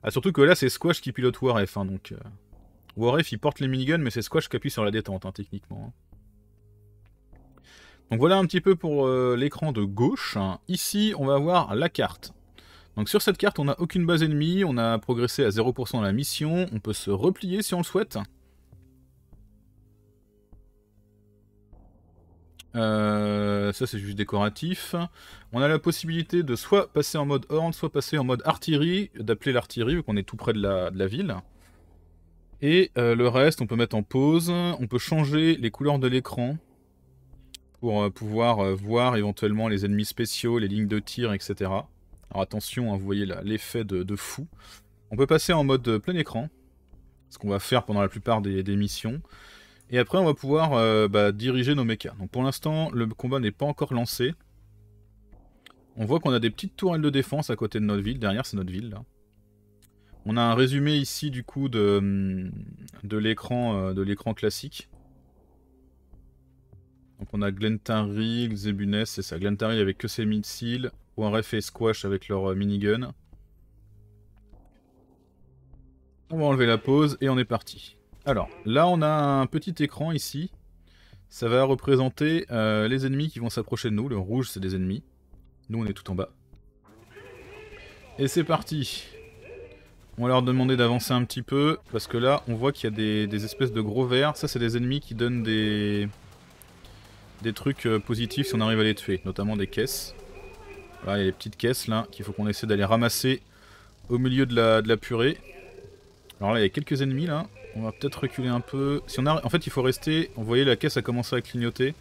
Ah, surtout que là, c'est Squash qui pilote WarF WarF hein, donc... il porte les miniguns, mais c'est Squash qui appuie sur la détente, hein, techniquement. Donc voilà un petit peu pour l'écran de gauche. Ici, on va voir la carte. Donc sur cette carte, on n'a aucune base ennemie, on a progressé à 0% dans la mission, on peut se replier si on le souhaite. Euh, ça c'est juste décoratif. On a la possibilité de soit passer en mode horn, soit passer en mode artillerie, d'appeler l'artillerie vu qu'on est tout près de la, ville. Et euh, le reste, on peut mettre en pause, on peut changer les couleurs de l'écran pour euh, pouvoir voir éventuellement les ennemis spéciaux, les lignes de tir, etc. Alors attention, hein, vous voyez l'effet de, fou. On peut passer en mode euh, plein écran, ce qu'on va faire pendant la plupart des, missions. Et après, on va pouvoir euh, bah, diriger nos mechas. Donc pour l'instant, le combat n'est pas encore lancé. On voit qu'on a des petites tourelles de défense à côté de notre ville. Derrière, c'est notre ville, là. On a un résumé ici, du coup, de, hum, euh, de l'écran classique. Donc on a Glentary, Zebunes c'est ça. Glentary avec que ses missiles. Ou un ref et squash avec leur euh, minigun. On va enlever la pause et on est parti. Alors, là on a un petit écran ici. Ça va représenter euh, les ennemis qui vont s'approcher de nous. Le rouge c'est des ennemis. Nous on est tout en bas. Et c'est parti On va leur demander d'avancer un petit peu, parce que là on voit qu'il y a des, espèces de gros verres. Ça c'est des ennemis qui donnent des, des trucs euh, positifs si on arrive à les tuer, notamment des caisses il y a les petites caisses là qu'il faut qu'on essaie d'aller ramasser au milieu de la, purée. Alors là, il y a quelques ennemis là. On va peut-être reculer un peu. Si on a... En fait, il faut rester... vous voyez la caisse a commencé à clignoter.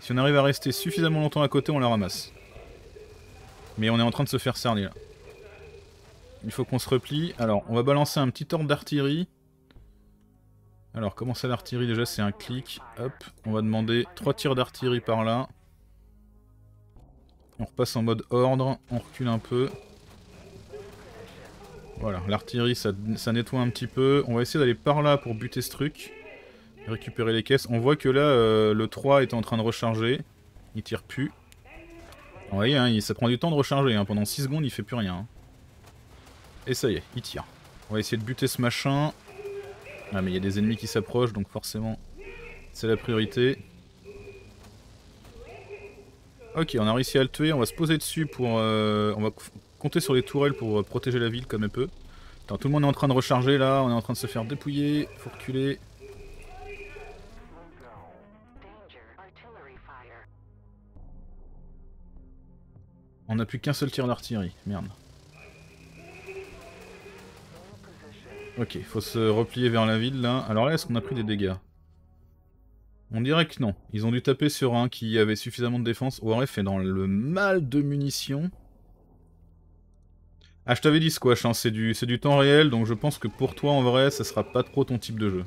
Si on arrive à rester suffisamment longtemps à côté, on la ramasse. Mais on est en train de se faire cerner là. Il faut qu'on se replie. Alors, on va balancer un petit ordre d'artillerie. Alors, comment ça l'artillerie déjà C'est un clic. Hop, on va demander 3 tirs d'artillerie par là. On repasse en mode ordre, on recule un peu. Voilà, l'artillerie ça, nettoie un petit peu. On va essayer d'aller par là pour buter ce truc. Récupérer les caisses. On voit que là, euh, le 3 est en train de recharger. Il tire plus. Vous ah voyez, hein, ça prend du temps de recharger. Hein. Pendant 6 secondes, il fait plus rien. Hein. Et ça y est, il tire. On va essayer de buter ce machin. Ah mais il y a des ennemis qui s'approchent, donc forcément, c'est la priorité. Ok, on a réussi à le tuer, on va se poser dessus pour... Euh, on va compter sur les tourelles pour euh, protéger la ville comme un peut. Attends, tout le monde est en train de recharger là, on est en train de se faire dépouiller, faut reculer. On n'a plus qu'un seul tir d'artillerie, merde. Ok, faut se replier vers la ville là. Alors là, est-ce qu'on a pris des dégâts on dirait que non. Ils ont dû taper sur un qui avait suffisamment de défense. Warf est dans le mal de munitions. Ah, je t'avais dit Squash, hein. c'est du, temps réel, donc je pense que pour toi, en vrai, ça sera pas trop ton type de jeu.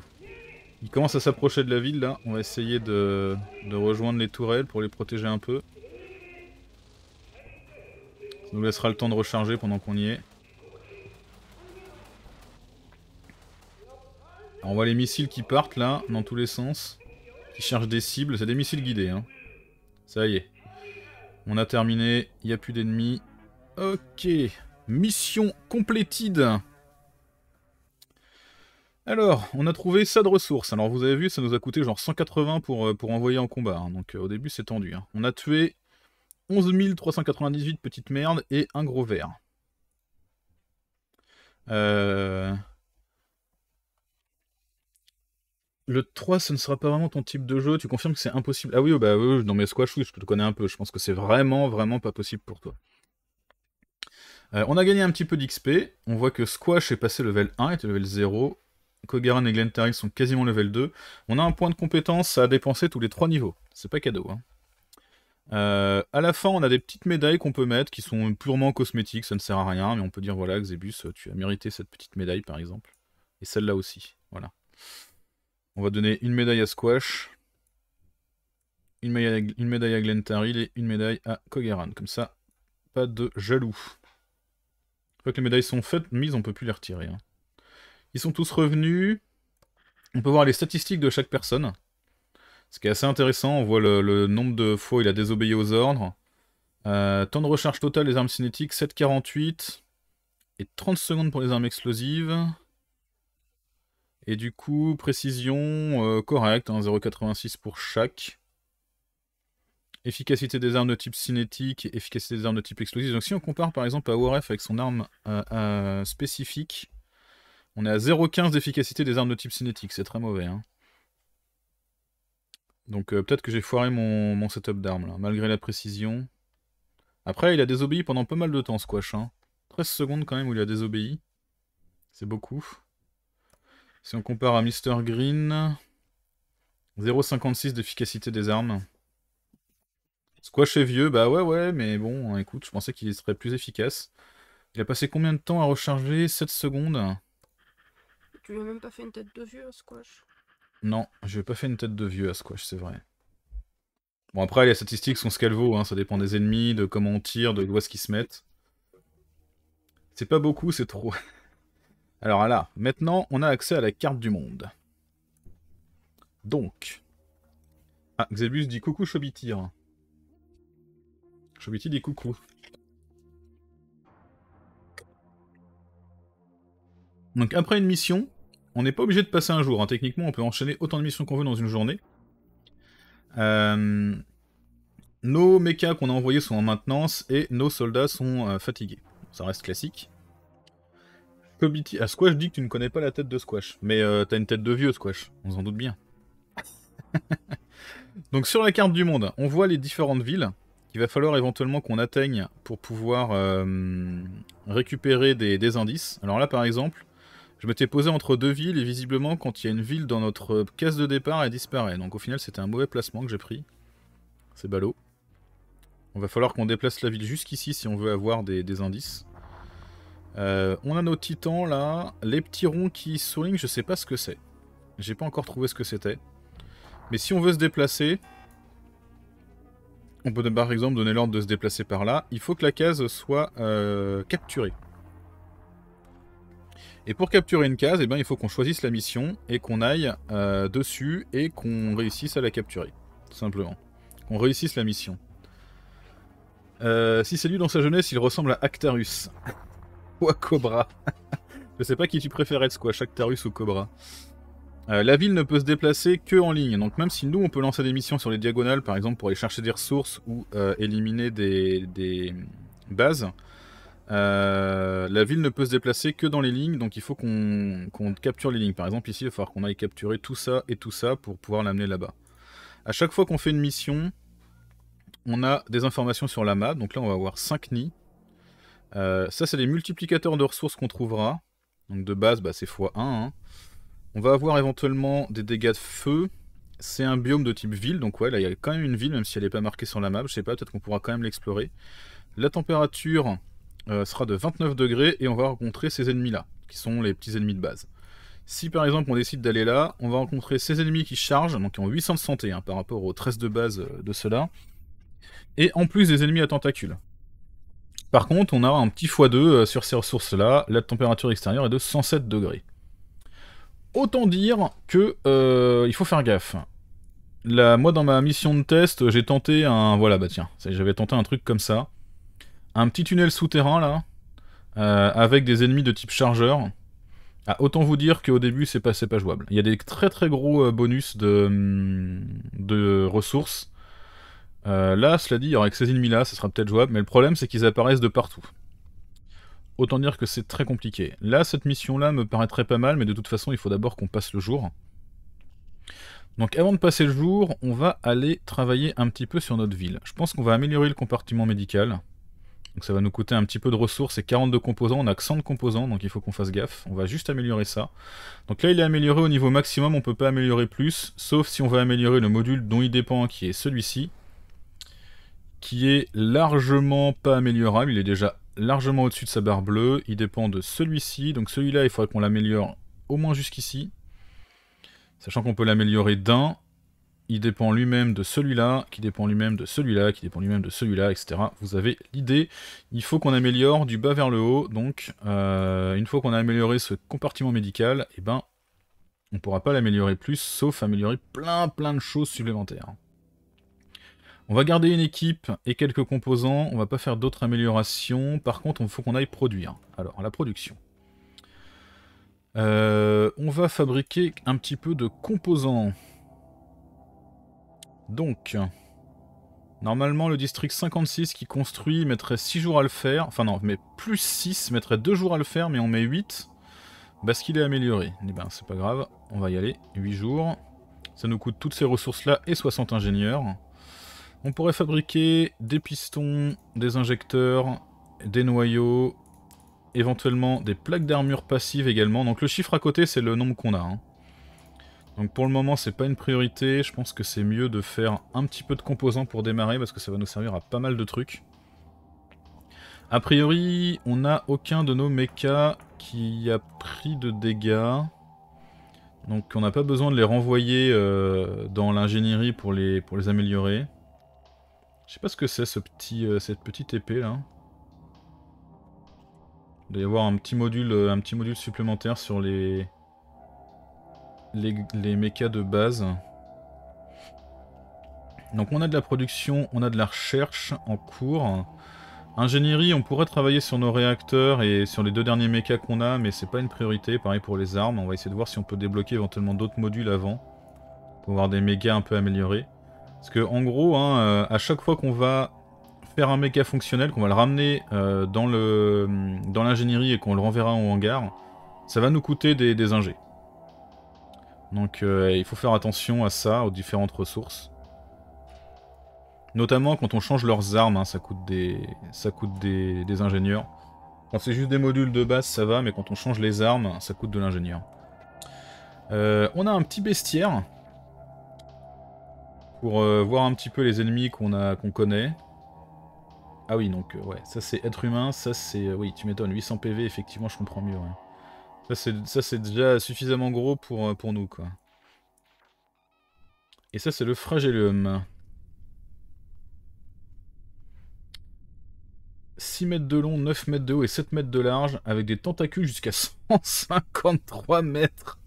Il commence à s'approcher de la ville, là. On va essayer de, rejoindre les tourelles pour les protéger un peu. Ça nous laissera le temps de recharger pendant qu'on y est. on voit les missiles qui partent, là, dans tous les sens cherche des cibles. C'est des missiles guidés. Hein. Ça y est. On a terminé. Il n'y a plus d'ennemis. Ok. Mission complétide. Alors, on a trouvé ça de ressources. Alors, vous avez vu, ça nous a coûté genre 180 pour, euh, pour envoyer en combat. Hein. Donc, euh, au début, c'est tendu. Hein. On a tué 11 398 petites merdes et un gros verre. Euh... Le 3, ce ne sera pas vraiment ton type de jeu. Tu confirmes que c'est impossible. Ah oui, oh, bah oui, dans mes squash, je te connais un peu. Je pense que c'est vraiment, vraiment pas possible pour toi. Euh, on a gagné un petit peu d'XP. On voit que Squash est passé level 1 et level 0. Kogaran et Glentary sont quasiment level 2. On a un point de compétence à dépenser tous les 3 niveaux. C'est pas cadeau. Hein. Euh, à la fin, on a des petites médailles qu'on peut mettre qui sont purement cosmétiques, ça ne sert à rien, mais on peut dire voilà, Xebus, tu as mérité cette petite médaille par exemple. Et celle-là aussi. Voilà. On va donner une médaille à Squash, une médaille à, une et une médaille à Kogaran. Comme ça, pas de jaloux. Une fois que les médailles sont faites, mises, on peut plus les retirer. Hein. Ils sont tous revenus. On peut voir les statistiques de chaque personne. Ce qui est assez intéressant, on voit le, nombre de fois il a désobéi aux ordres. Euh, temps de recharge total des armes cinétiques, 7,48. Et 30 secondes pour les armes explosives. Et du coup, précision, euh, correcte, 0,86 hein, pour chaque. Efficacité des armes de type cinétique efficacité des armes de type explosif. Donc si on compare par exemple à Warf avec son arme euh, euh, spécifique, on est à 0,15 d'efficacité des armes de type cinétique, c'est très mauvais. Hein. Donc peut-être que j'ai foiré mon, setup d'armes, malgré la précision. Après, il a désobéi pendant pas mal de temps, Squash. 13 hein. secondes quand même où il a désobéi. C'est beaucoup. Si on compare à Mr Green, 0,56 d'efficacité des armes. Squash est vieux, bah ouais ouais, mais bon, écoute, je pensais qu'il serait plus efficace. Il a passé combien de temps à recharger 7 secondes Tu lui as même pas fait une tête de vieux à Squash Non, je ai pas fait une tête de vieux à Squash, c'est vrai. Bon après, les statistiques sont ce qu'elles vaut, hein. ça dépend des ennemis, de comment on tire, de où est-ce qu'ils se mettent. C'est pas beaucoup, c'est trop. Alors là, maintenant, on a accès à la carte du monde. Donc. Ah, Xebus dit coucou Chobitir. Hein. Chobiti dit coucou. Donc après une mission, on n'est pas obligé de passer un jour. Hein. Techniquement, on peut enchaîner autant de missions qu'on veut dans une journée. Euh, nos mechas qu'on a envoyés sont en maintenance et nos soldats sont euh, fatigués. Ça reste classique. Ah, Squash dit que tu ne connais pas la tête de Squash, mais euh, t'as une tête de vieux Squash, on s'en doute bien. Donc sur la carte du monde, on voit les différentes villes qu'il va falloir éventuellement qu'on atteigne pour pouvoir euh, récupérer des, indices. Alors là par exemple, je m'étais posé entre deux villes et visiblement quand il y a une ville dans notre caisse de départ, elle disparaît. Donc au final c'était un mauvais placement que j'ai pris. C'est ballot. On va falloir qu'on déplace la ville jusqu'ici si on veut avoir des indices. Euh, on a nos titans là. Les petits ronds qui swingent, je sais pas ce que c'est. J'ai pas encore trouvé ce que c'était. Mais si on veut se déplacer, on peut par exemple donner l'ordre de se déplacer par là. Il faut que la case soit euh, capturée. Et pour capturer une case, eh ben, il faut qu'on choisisse la mission et qu'on aille euh, dessus et qu'on réussisse à la capturer. Tout simplement. Qu'on réussisse la mission. si c'est lui dans sa jeunesse, il ressemble à Actarus. ou Cobra Je sais pas qui tu préfères être, squash, Actarus ou Cobra. Euh, la ville ne peut se déplacer que en ligne, donc même si nous on peut lancer des missions sur les diagonales, par exemple pour aller chercher des ressources ou euh, éliminer des, bases, euh, la ville ne peut se déplacer que dans les lignes, donc il faut qu'on capture les lignes. Par exemple ici, il va falloir qu'on aille capturer tout ça et tout ça pour pouvoir l'amener là-bas. À chaque fois qu'on fait une mission, on a des informations sur la map, donc là on va avoir 5 nids, euh, ça, c'est les multiplicateurs de ressources qu'on trouvera. Donc de base, bah, c'est x1. Hein. On va avoir éventuellement des dégâts de feu. C'est un biome de type ville, donc ouais, là, il y a quand même une ville, même si elle n'est pas marquée sur la map. Je sais pas, peut-être qu'on pourra quand même l'explorer. La température euh, sera de 29 degrés et on va rencontrer ces ennemis-là, qui sont les petits ennemis de base. Si par exemple on décide d'aller là, on va rencontrer ces ennemis qui chargent, donc qui ont 800 de santé par rapport aux 13 de base euh, de ceux-là. Et en plus des ennemis à tentacules. Par contre, on a un petit x2 euh, sur ces ressources-là. La température extérieure est de 107 degrés. Autant dire que euh, il faut faire gaffe. Là, moi, dans ma mission de test, j'ai tenté un... Voilà, bah tiens, j'avais tenté un truc comme ça. Un petit tunnel souterrain, là, euh, avec des ennemis de type chargeur. Ah, autant vous dire qu'au début, c'est pas, pas jouable. Il y a des très très gros bonus de hum, ressources euh, là, cela dit, il que ces ennemis-là, ce sera peut-être jouable, mais le problème, c'est qu'ils apparaissent de partout. Autant dire que c'est très compliqué. Là, cette mission-là me paraîtrait pas mal, mais de toute façon, il faut d'abord qu'on passe le jour. Donc avant de passer le jour, on va aller travailler un petit peu sur notre ville. Je pense qu'on va améliorer le compartiment médical. Donc ça va nous coûter un petit peu de ressources et 42 composants, on a que 100 de composants, donc il faut qu'on fasse gaffe. On va juste améliorer ça. Donc là il est amélioré au niveau maximum, on peut pas améliorer plus, sauf si on va améliorer le module dont il dépend, qui est celui-ci qui est largement pas améliorable. Il est déjà largement au-dessus de sa barre bleue. Il dépend de celui-ci. Donc celui-là, il faudrait qu'on l'améliore au moins jusqu'ici. Sachant qu'on peut l'améliorer d'un. Il dépend lui-même de celui-là, qui dépend lui-même de celui-là, qui dépend lui-même de celui-là, etc. Vous avez l'idée. Il faut qu'on améliore du bas vers le haut. Donc, euh, une fois qu'on a amélioré ce compartiment médical, eh ben, on ne pourra pas l'améliorer plus, sauf améliorer plein plein de choses supplémentaires. On va garder une équipe et quelques composants. On va pas faire d'autres améliorations. Par contre, il faut qu'on aille produire. Alors, la production. Euh, on va fabriquer un petit peu de composants. Donc, normalement, le district 56 qui construit mettrait 6 jours à le faire. Enfin non, mais plus 6 mettrait 2 jours à le faire, mais on met 8. Parce qu'il est amélioré. Eh ben, c'est pas grave, on va y aller. 8 jours. Ça nous coûte toutes ces ressources-là et 60 ingénieurs. On pourrait fabriquer des pistons, des injecteurs, des noyaux, éventuellement des plaques d'armure passives également. Donc le chiffre à côté, c'est le nombre qu'on a. Hein. Donc pour le moment, c'est pas une priorité. Je pense que c'est mieux de faire un petit peu de composants pour démarrer, parce que ça va nous servir à pas mal de trucs. A priori, on n'a aucun de nos mechas qui a pris de dégâts. Donc on n'a pas besoin de les renvoyer euh, dans l'ingénierie pour les, pour les améliorer. Je sais pas ce que c'est ce petit, euh, cette petite épée là. Il doit y avoir un petit module, euh, un petit module supplémentaire sur les... les... les mechas de base. Donc on a de la production, on a de la recherche en cours. Ingénierie, on pourrait travailler sur nos réacteurs et sur les deux derniers mechas qu'on a, mais c'est pas une priorité. Pareil pour les armes, on va essayer de voir si on peut débloquer éventuellement d'autres modules avant. Pour avoir des mechas un peu améliorés. Parce que en gros, hein, euh, à chaque fois qu'on va faire un méca fonctionnel, qu'on va le ramener euh, hum, dans l'ingénierie et qu'on le renverra au hangar, ça va nous coûter des, ingés. Donc euh, il faut faire attention à ça, aux différentes ressources. Notamment quand on change leurs armes, hein, ça coûte des ingénieurs. Quand c'est juste des modules de base, ça va, mais quand on change les armes, ça coûte de l'ingénieur. on a un petit bestiaire pour euh, voir un petit peu les ennemis qu'on a qu'on connaît. Ah oui, donc euh, ouais, ça c'est être humain, ça c'est... Euh, oui, tu m'étonnes, 800 PV, effectivement, je comprends mieux. Ouais. Ça c'est déjà suffisamment gros pour, pour nous, quoi. Et ça c'est le Fragellum. 6 mètres de long, 9 mètres de haut et 7 mètres de large, avec des tentacules jusqu'à 153 mètres.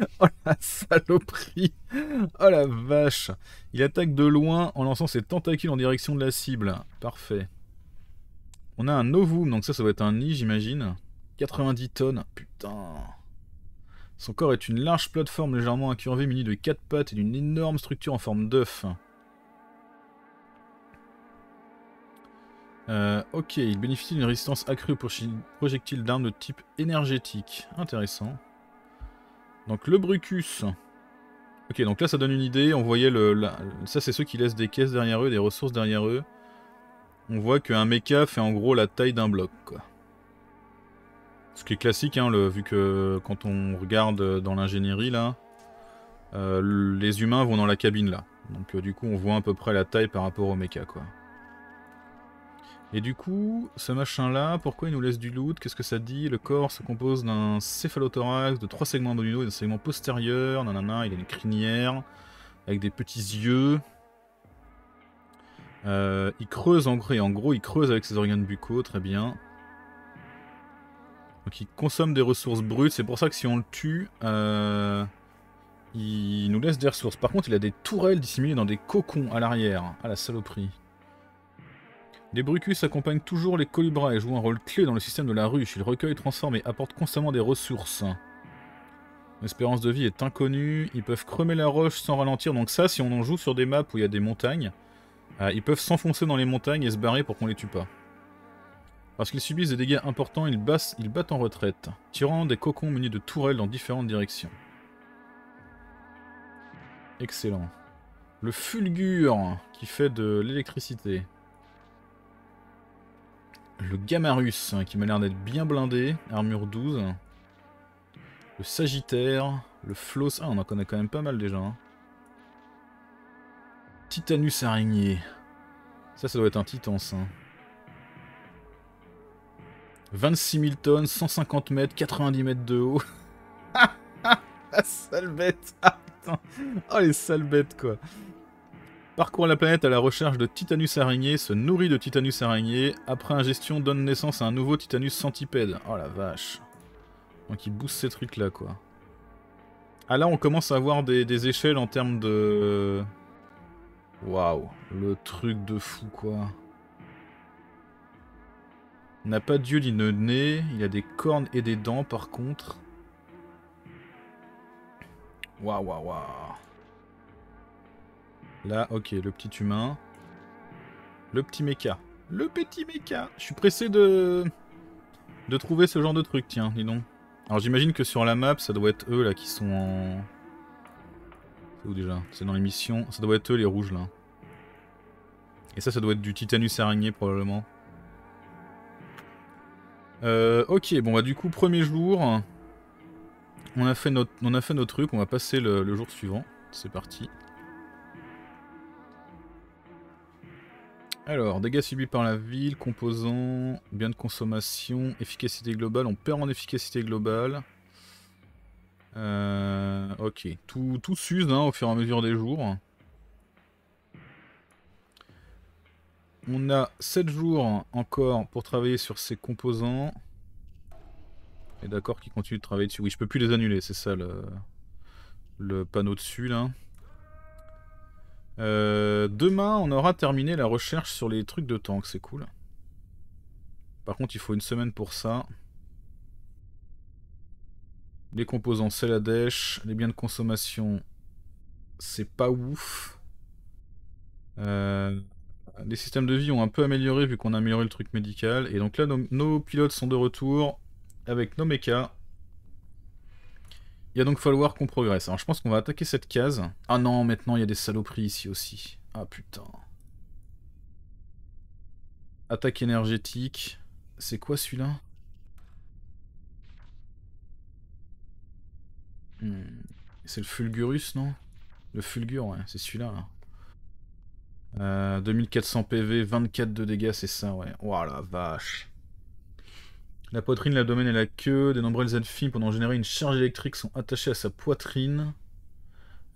Oh la saloperie Oh la vache Il attaque de loin en lançant ses tentacules en direction de la cible. Parfait. On a un novum, donc ça, ça va être un nid, j'imagine. 90 tonnes, putain Son corps est une large plateforme légèrement incurvée, munie de quatre pattes et d'une énorme structure en forme d'œuf. Euh, ok, il bénéficie d'une résistance accrue aux projectiles d'armes de type énergétique. Intéressant. Donc le Brucus. Ok, donc là ça donne une idée, on voyait le... ça c'est ceux qui laissent des caisses derrière eux, des ressources derrière eux. On voit qu'un méca fait en gros la taille d'un bloc, Ce qui est classique, hein, le... vu que quand on regarde dans l'ingénierie, là, euh, les humains vont dans la cabine, là. Donc euh, du coup on voit à peu près la taille par rapport au méca quoi. Et du coup, ce machin-là, pourquoi il nous laisse du loot Qu'est-ce que ça dit Le corps se compose d'un céphalothorax, de trois segments abdominaux, d'un segment postérieur, nanana, il a une crinière, avec des petits yeux. Euh, il creuse en gros, en gros, il creuse avec ses organes buccaux, très bien. Donc il consomme des ressources brutes, c'est pour ça que si on le tue, euh, il nous laisse des ressources. Par contre, il a des tourelles dissimulées dans des cocons à l'arrière. à la saloperie. Les Brucus accompagnent toujours les Colibras et jouent un rôle clé dans le système de la ruche. Ils recueillent, transforment et apportent constamment des ressources. L'espérance de vie est inconnue. Ils peuvent cremer la roche sans ralentir. Donc ça, si on en joue sur des maps où il y a des montagnes, euh, ils peuvent s'enfoncer dans les montagnes et se barrer pour qu'on les tue pas. Parce qu'ils subissent des dégâts importants, ils, bassent, ils battent en retraite, tirant des cocons munis de tourelles dans différentes directions. Excellent. Le fulgure qui fait de l'électricité le Gamarus, hein, qui m'a l'air d'être bien blindé, armure 12. Le Sagittaire, le Floss... Ah, on en connaît quand même pas mal déjà. Hein. Titanus araignée. Ça, ça doit être un titan, ça. 26 hein. 000 tonnes, 150 mètres, 90 mètres de haut. La sale bête Ah, putain Oh, les sales bêtes, quoi parcourt la planète à la recherche de Titanus araignée, se nourrit de Titanus araignée, après ingestion donne naissance à un nouveau Titanus centipède. Oh la vache. Donc il booste ces trucs là quoi. Ah là on commence à avoir des, échelles en termes de... Waouh, le truc de fou quoi. n'a pas d'yeux ni de nez, il a des cornes et des dents par contre. Waouh waouh waouh. Là, ok, le petit humain. Le petit méca. Le petit méca Je suis pressé de... De trouver ce genre de truc, tiens, dis donc. Alors j'imagine que sur la map, ça doit être eux, là, qui sont en... C'est où déjà C'est dans les missions. Ça doit être eux, les rouges, là. Et ça, ça doit être du Titanus araignée, probablement. Euh, ok, bon, bah du coup, premier jour... On a fait notre, on a fait notre truc, on va passer le, le jour suivant. C'est parti. Alors, dégâts subis par la ville, composants, biens de consommation, efficacité globale. On perd en efficacité globale. Euh, ok, tout, s'use hein, au fur et à mesure des jours. On a 7 jours encore pour travailler sur ces composants. Et d'accord qui continue de travailler dessus. Oui, je peux plus les annuler, c'est ça le, le panneau dessus là. Euh, euh, demain, on aura terminé la recherche sur les trucs de tank, c'est cool. Par contre, il faut une semaine pour ça. Les composants, c'est la dèche. Les biens de consommation, c'est pas ouf. Euh, les systèmes de vie ont un peu amélioré vu qu'on a amélioré le truc médical. Et donc là, nos, nos pilotes sont de retour avec nos mechas. Il va donc falloir qu'on progresse. Alors je pense qu'on va attaquer cette case. Ah non, maintenant il y a des saloperies ici aussi. Ah putain. Attaque énergétique. C'est quoi celui-là hmm. C'est le Fulgurus, non Le Fulgur, ouais, c'est celui-là. 2400 PV, 24 de dégâts, c'est ça, ouais. Voilà, la vache. La poitrine, l'abdomen et la queue des nombreuses pour pendant générer une charge électrique sont attachées à sa poitrine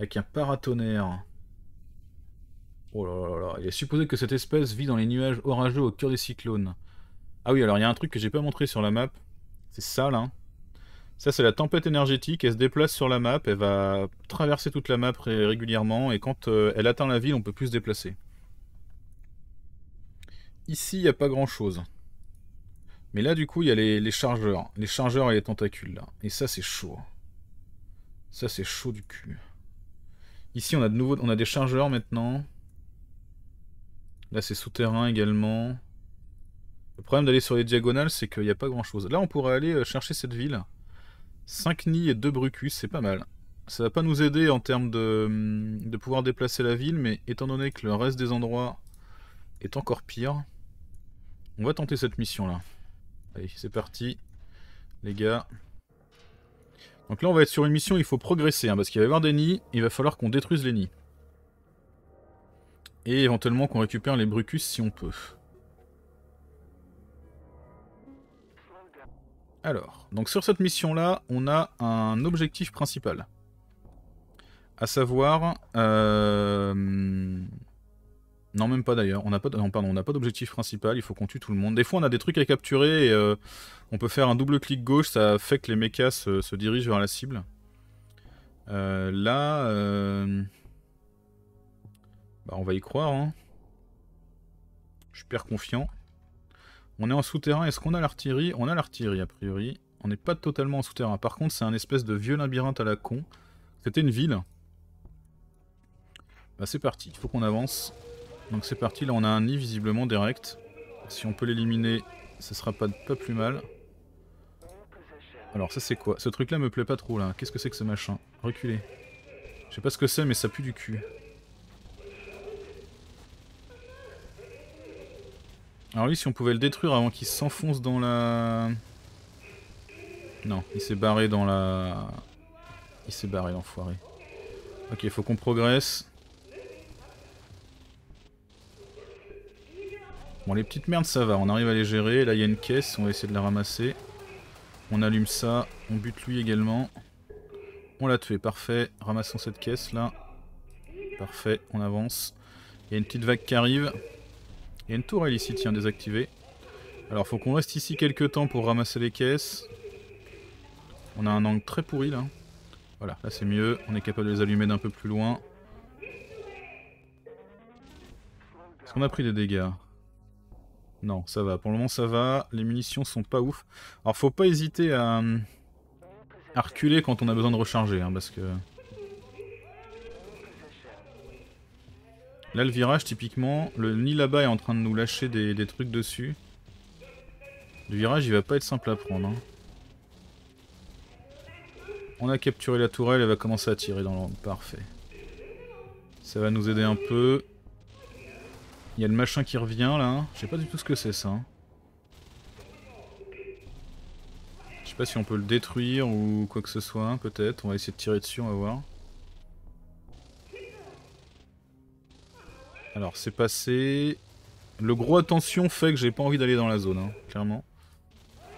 avec un paratonnerre. Oh là là il est supposé que cette espèce vit dans les nuages orageux au cœur des cyclones. Ah oui, alors il y a un truc que j'ai pas montré sur la map. C'est ça là. Ça c'est la tempête énergétique, elle se déplace sur la map, elle va traverser toute la map régulièrement et quand euh, elle atteint la ville on peut plus se déplacer. Ici il n'y a pas grand chose. Mais là du coup il y a les, chargeurs, les chargeurs et les tentacules là. Et ça c'est chaud. Ça c'est chaud du cul. Ici on a de nouveau on a des chargeurs maintenant. Là, c'est souterrain également. Le problème d'aller sur les diagonales, c'est qu'il n'y a pas grand-chose. Là, on pourrait aller euh, chercher cette ville. 5 nids et 2 brucus, c'est pas mal. Ça va pas nous aider en termes hum, de, pouvoir déplacer la ville, mais étant donné que le reste des endroits est encore pire, on va tenter cette mission-là. Allez, c'est parti, les gars. Donc là, on va être sur une mission, il faut progresser, hein, parce qu'il va y avoir des nids, il va falloir qu'on détruise les nids et éventuellement qu'on récupère les Brucus si on peut. Alors, donc sur cette mission-là, on a un objectif principal. À savoir... Euh, non, même pas d'ailleurs. On n'a pas, pardon, on pas d'objectif principal, il faut qu'on tue tout le monde. Des fois, on a des trucs à capturer et euh, on peut faire un double clic gauche, ça fait que les mechas se, dirigent vers la cible. Euh, là... Bah, on va y croire, hein. Je suis père confiant. On est en souterrain. Est-ce qu'on a l'artillerie On a l'artillerie, a priori. On n'est pas totalement en souterrain. Par contre, c'est un espèce de vieux labyrinthe à la con. C'était une ville. Bah, c'est parti. Il faut qu'on avance. Donc, c'est parti. Là, on a un nid visiblement direct. Si on peut l'éliminer, ce sera pas, pas plus mal. Alors, ça, c'est quoi Ce truc-là me plaît pas trop, là. Qu'est-ce que c'est que ce machin Reculez. Je sais pas ce que c'est, mais ça pue du cul. Alors lui, si on pouvait le détruire avant qu'il s'enfonce dans la... Non, il s'est barré dans la... Il s'est barré, l'enfoiré. Ok, il faut qu'on progresse. Bon, les petites merdes, ça va. On arrive à les gérer. Là, il y a une caisse. On va essayer de la ramasser. On allume ça. On bute lui également. On l'a tué. Parfait. Ramassons cette caisse, là. Parfait. On avance. Il y a une petite vague qui arrive. Il y a une tourelle ici, tiens, désactivée. Alors faut qu'on reste ici quelques temps pour ramasser les caisses. On a un angle très pourri là. Voilà, là c'est mieux, on est capable de les allumer d'un peu plus loin. Est-ce qu'on a pris des dégâts Non, ça va, pour le moment ça va, les munitions sont pas ouf. Alors faut pas hésiter à, hum, reculer quand on a besoin de recharger, hein, parce que... Là, le virage, typiquement, le nid là-bas est en train de nous lâcher des, trucs dessus. Le virage, il va pas être simple à prendre. Hein. On a capturé la tourelle, elle va commencer à tirer dans l'ordre. Parfait. Ça va nous aider un peu. Il y a le machin qui revient là. Hein. Je sais pas du tout ce que c'est ça. Hein. Je sais pas si on peut le détruire ou quoi que ce soit, peut-être. On va essayer de tirer dessus, on va voir. Alors, c'est passé. Le gros attention fait que j'ai pas envie d'aller dans la zone, hein, clairement.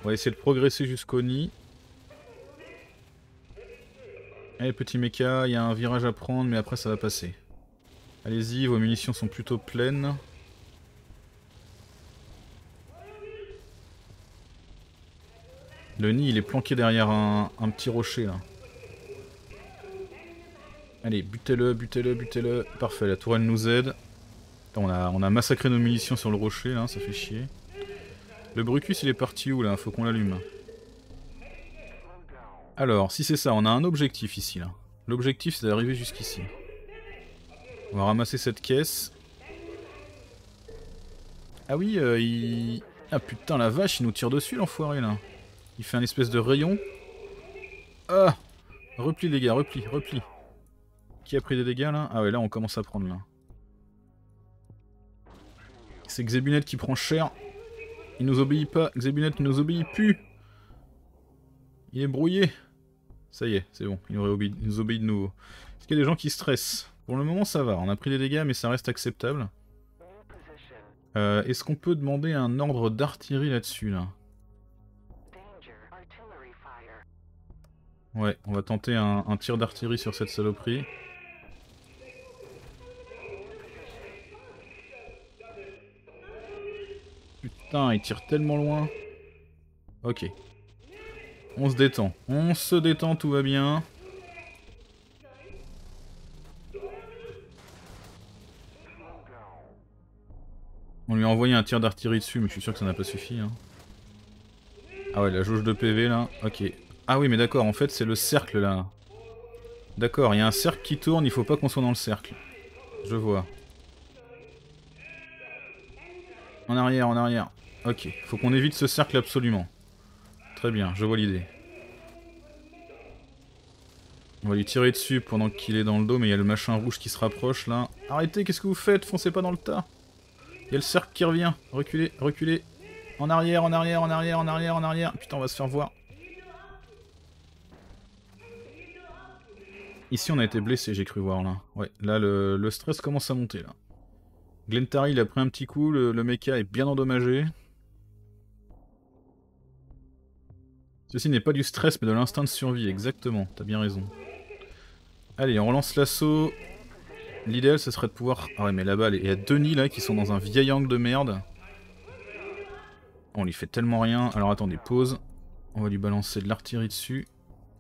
On va essayer de progresser jusqu'au nid. Allez, petit mecha, il y a un virage à prendre, mais après ça va passer. Allez-y, vos munitions sont plutôt pleines. Le nid, il est planqué derrière un, un petit rocher, là. Allez, butez-le, butez-le, butez-le. Parfait, la tourelle nous aide on a, massacré nos munitions sur le rocher, là, ça fait chier. Le Brucus, il est parti où, là Faut qu'on l'allume. Alors, si c'est ça, on a un objectif ici, là. L'objectif, c'est d'arriver jusqu'ici. On va ramasser cette caisse. Ah oui, euh, il... Ah putain, la vache, il nous tire dessus, l'enfoiré, là. Il fait un espèce de rayon. Ah Repli, les gars, repli, repli. Qui a pris des dégâts, là Ah ouais, là, on commence à prendre, là. C'est Xebunet qui prend cher. Il nous obéit pas. Xebunet ne nous obéit plus. Il est brouillé. Ça y est, c'est bon. Il nous, obéit, nous obéit de nouveau. Est-ce qu'il y a des gens qui stressent Pour le moment, ça va. On a pris des dégâts, mais ça reste acceptable. Euh, est-ce qu'on peut demander un ordre d'artillerie là-dessus, là, Ouais, on va tenter un tir d'artillerie sur cette saloperie. Putain, il tire tellement loin. Ok. On se détend. On se détend, tout va bien. On lui a envoyé un tir d'artillerie dessus, mais je suis sûr que ça n'a pas suffi. Hein. Ah ouais, la jauge de PV là, ok. Ah oui, mais d'accord, en fait c'est le cercle là. D'accord, il y a un cercle qui tourne, il faut pas qu'on soit dans le cercle. Je vois. En arrière, en arrière. Ok, faut qu'on évite ce cercle absolument. Très bien, je vois l'idée. On va lui tirer dessus pendant qu'il est dans le dos, mais il y a le machin rouge qui se rapproche là. Arrêtez, qu'est-ce que vous faites Foncez pas dans le tas Il y a le cercle qui revient. Reculez, reculez. En arrière, en arrière, en arrière, en arrière, en arrière. Putain, on va se faire voir. Ici, on a été blessé, j'ai cru voir là. Ouais, là, le, le stress commence à monter là. Glentari il a pris un petit coup, le, mecha est bien endommagé. Ceci n'est pas du stress mais de l'instinct de survie, exactement, t'as bien raison. Allez, on relance l'assaut. L'idéal ce serait de pouvoir... Ah ouais mais là-bas, il y a Denis là qui sont dans un vieil angle de merde. On lui fait tellement rien. Alors attendez, pause. On va lui balancer de l'artillerie dessus.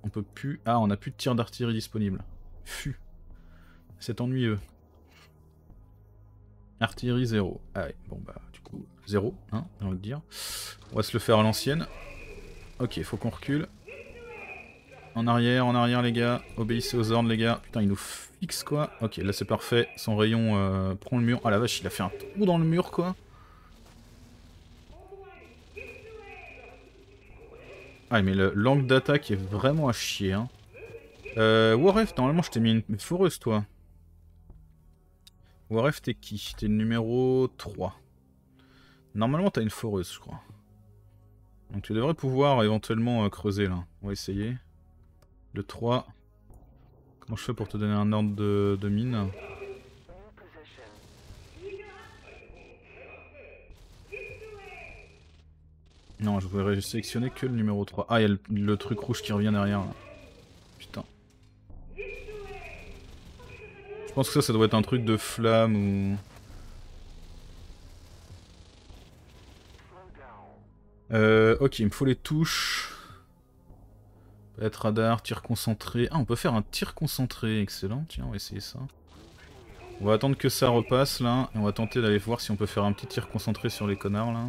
On peut plus... Ah, on a plus de tir d'artillerie disponible. Fu. C'est ennuyeux. Artillerie 0. allez ah bon bah du coup 0, hein, on va le dire. On va se le faire à l'ancienne. Ok, faut qu'on recule. En arrière, en arrière les gars, obéissez aux ordres les gars. Putain, il nous fixe quoi. Ok, là c'est parfait, son rayon euh, prend le mur. Ah la vache, il a fait un trou dans le mur quoi. Ah mais l'angle d'attaque est vraiment à chier hein. Euh, normalement je t'ai mis une foreuse toi. Warf t'es qui T'es le numéro 3. Normalement, t'as une foreuse, je crois. Donc tu devrais pouvoir éventuellement euh, creuser, là. On va essayer. Le 3. Comment je fais pour te donner un ordre de, mine Non, je voudrais sélectionner que le numéro 3. Ah, il le, truc rouge qui revient derrière, là. pense que ça, ça doit être un truc de flamme ou... Euh, ok, il me faut les touches. Peut-être radar, tir concentré. Ah, on peut faire un tir concentré, excellent. Tiens, on va essayer ça. On va attendre que ça repasse là, et on va tenter d'aller voir si on peut faire un petit tir concentré sur les connards là.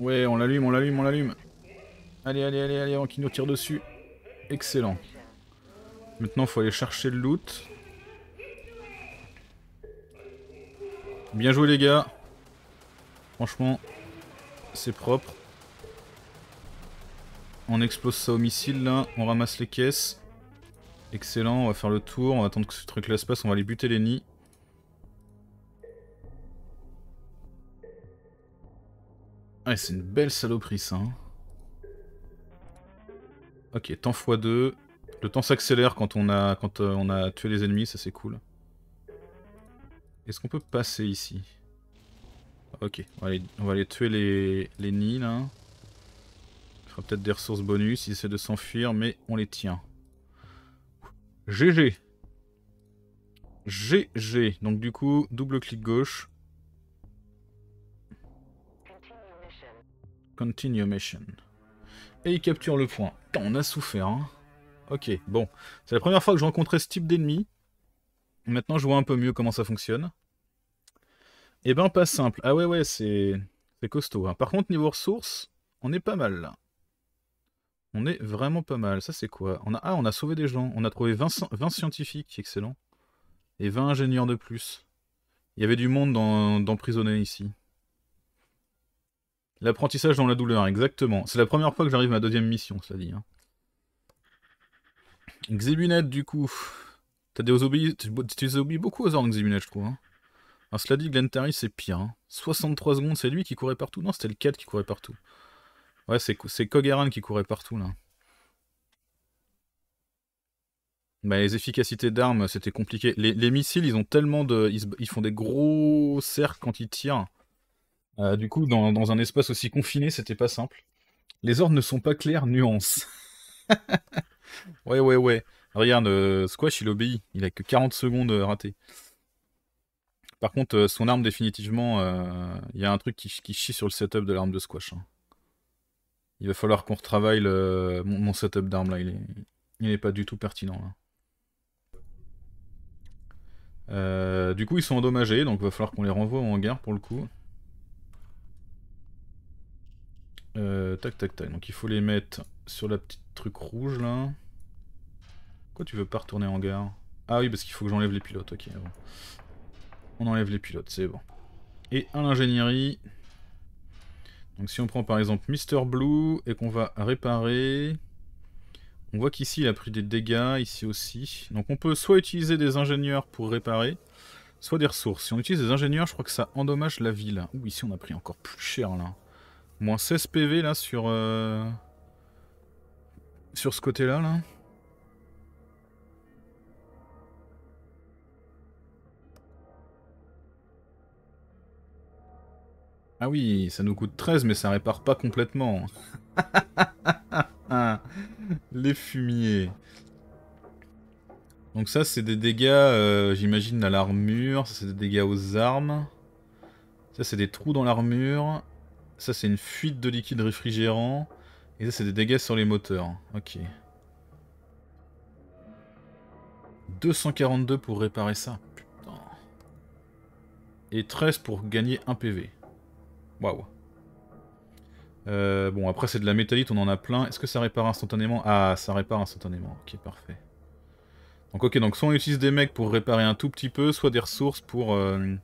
Ouais, on l'allume, on l'allume, on l'allume. Allez, allez, allez, allez, avant qu'il nous tire dessus. Excellent. Maintenant, faut aller chercher le loot. Bien joué, les gars. Franchement, c'est propre. On explose ça au missile, là. On ramasse les caisses. Excellent, on va faire le tour. On va attendre que ce truc-là se passe. On va aller buter les nids. c'est une belle saloperie, ça. Hein. Ok, temps x2. Le temps s'accélère quand, on a, quand euh, on a tué les ennemis, ça c'est cool. Est-ce qu'on peut passer ici Ok, on va, aller, tuer les, les nids, là. Il fera peut-être des ressources bonus, ils essaient de s'enfuir, mais on les tient. GG GG Donc du coup, double clic gauche, Continue mission. Et il capture le point. on a souffert, hein. Ok, bon. C'est la première fois que je rencontrais ce type d'ennemi. Maintenant, je vois un peu mieux comment ça fonctionne. Eh ben, pas simple. Ah ouais, ouais, c'est costaud. Hein. Par contre, niveau ressources, on est pas mal, On est vraiment pas mal. Ça, c'est quoi Ah, on a sauvé des gens. On a trouvé 20, 20 scientifiques, excellent. Et 20 ingénieurs de plus. Il y avait du monde d'emprisonnés ici. L'apprentissage dans la douleur, exactement. C'est la première fois que j'arrive à ma deuxième mission, cela dit. Hein. du coup. T'as des obéis... Tu les beaucoup aux ordres, Xébunette, je trouve. Hein. Alors, cela dit, Glentary, c'est pire. 63 hein. secondes, c'est lui qui courait partout Non, c'était le 4 qui courait partout. Ouais, c'est Kogaran qui courait partout, là. Bah, les efficacités d'armes, c'était compliqué. Les, missiles, ils ont tellement de... ils font des gros cercles quand ils tirent. Euh, du coup, dans, un espace aussi confiné, c'était pas simple. Les ordres ne sont pas clairs, nuance. ouais, ouais, ouais. Regarde, euh, Squash, il obéit. Il a que 40 secondes euh, ratées. Par contre, son arme, définitivement, il y a un truc qui, chie sur le setup de l'arme de Squash. Hein. Il va falloir qu'on retravaille le... mon, setup d'arme, là. Il n'est pas du tout pertinent, du coup, ils sont endommagés, donc il va falloir qu'on les renvoie en hangar pour le coup. Euh, tac, tac, tac. Donc il faut les mettre sur la petite truc rouge, là. Pourquoi tu veux pas retourner en gare Ah oui, parce qu'il faut que j'enlève les pilotes, ok. On enlève les pilotes, c'est bon. Et à l'ingénierie... Donc si on prend par exemple Mr Blue et qu'on va réparer... On voit qu'ici il a pris des dégâts, ici aussi. Donc on peut soit utiliser des ingénieurs pour réparer, soit des ressources. Si on utilise des ingénieurs, je crois que ça endommage la ville. Ouh, ici on a pris encore plus cher là. Moins 16 PV là sur... Euh, sur ce côté-là, là. Ah oui, ça nous coûte 13, mais ça répare pas complètement. Les fumiers. Donc ça, c'est des dégâts, euh, j'imagine, à l'armure. Ça, c'est des dégâts aux armes. Ça, c'est des trous dans l'armure. Ça, c'est une fuite de liquide réfrigérant. Et ça, c'est des dégâts sur les moteurs. Ok. 242 pour réparer ça. Putain. Et 13 pour gagner 1 PV. Waouh. Euh, bon, après, c'est de la métallite, on en a plein. Est-ce que ça répare instantanément Ah, ça répare instantanément. Ok, parfait. Donc, ok, donc soit on utilise des mecs pour réparer un tout petit peu, soit des ressources pour... Euh,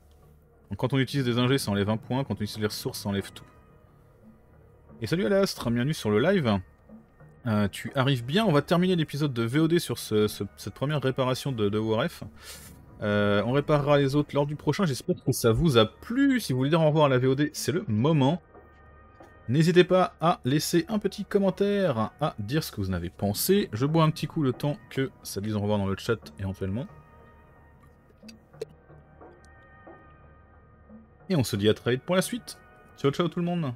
quand on utilise des ingés, ça enlève un point. Quand on utilise des ressources, ça enlève tout. Et salut Alastre, bienvenue sur le live. Euh, tu arrives bien, on va terminer l'épisode de VOD sur cette première réparation de, de ORF. Euh, on réparera les autres lors du prochain, j'espère que ça vous a plu. Si vous voulez dire au revoir à la VOD, c'est le moment. N'hésitez pas à laisser un petit commentaire, à dire ce que vous en avez pensé. Je bois un petit coup le temps que ça dise au revoir dans le chat éventuellement. Et on se dit à très vite pour la suite. Ciao ciao tout le monde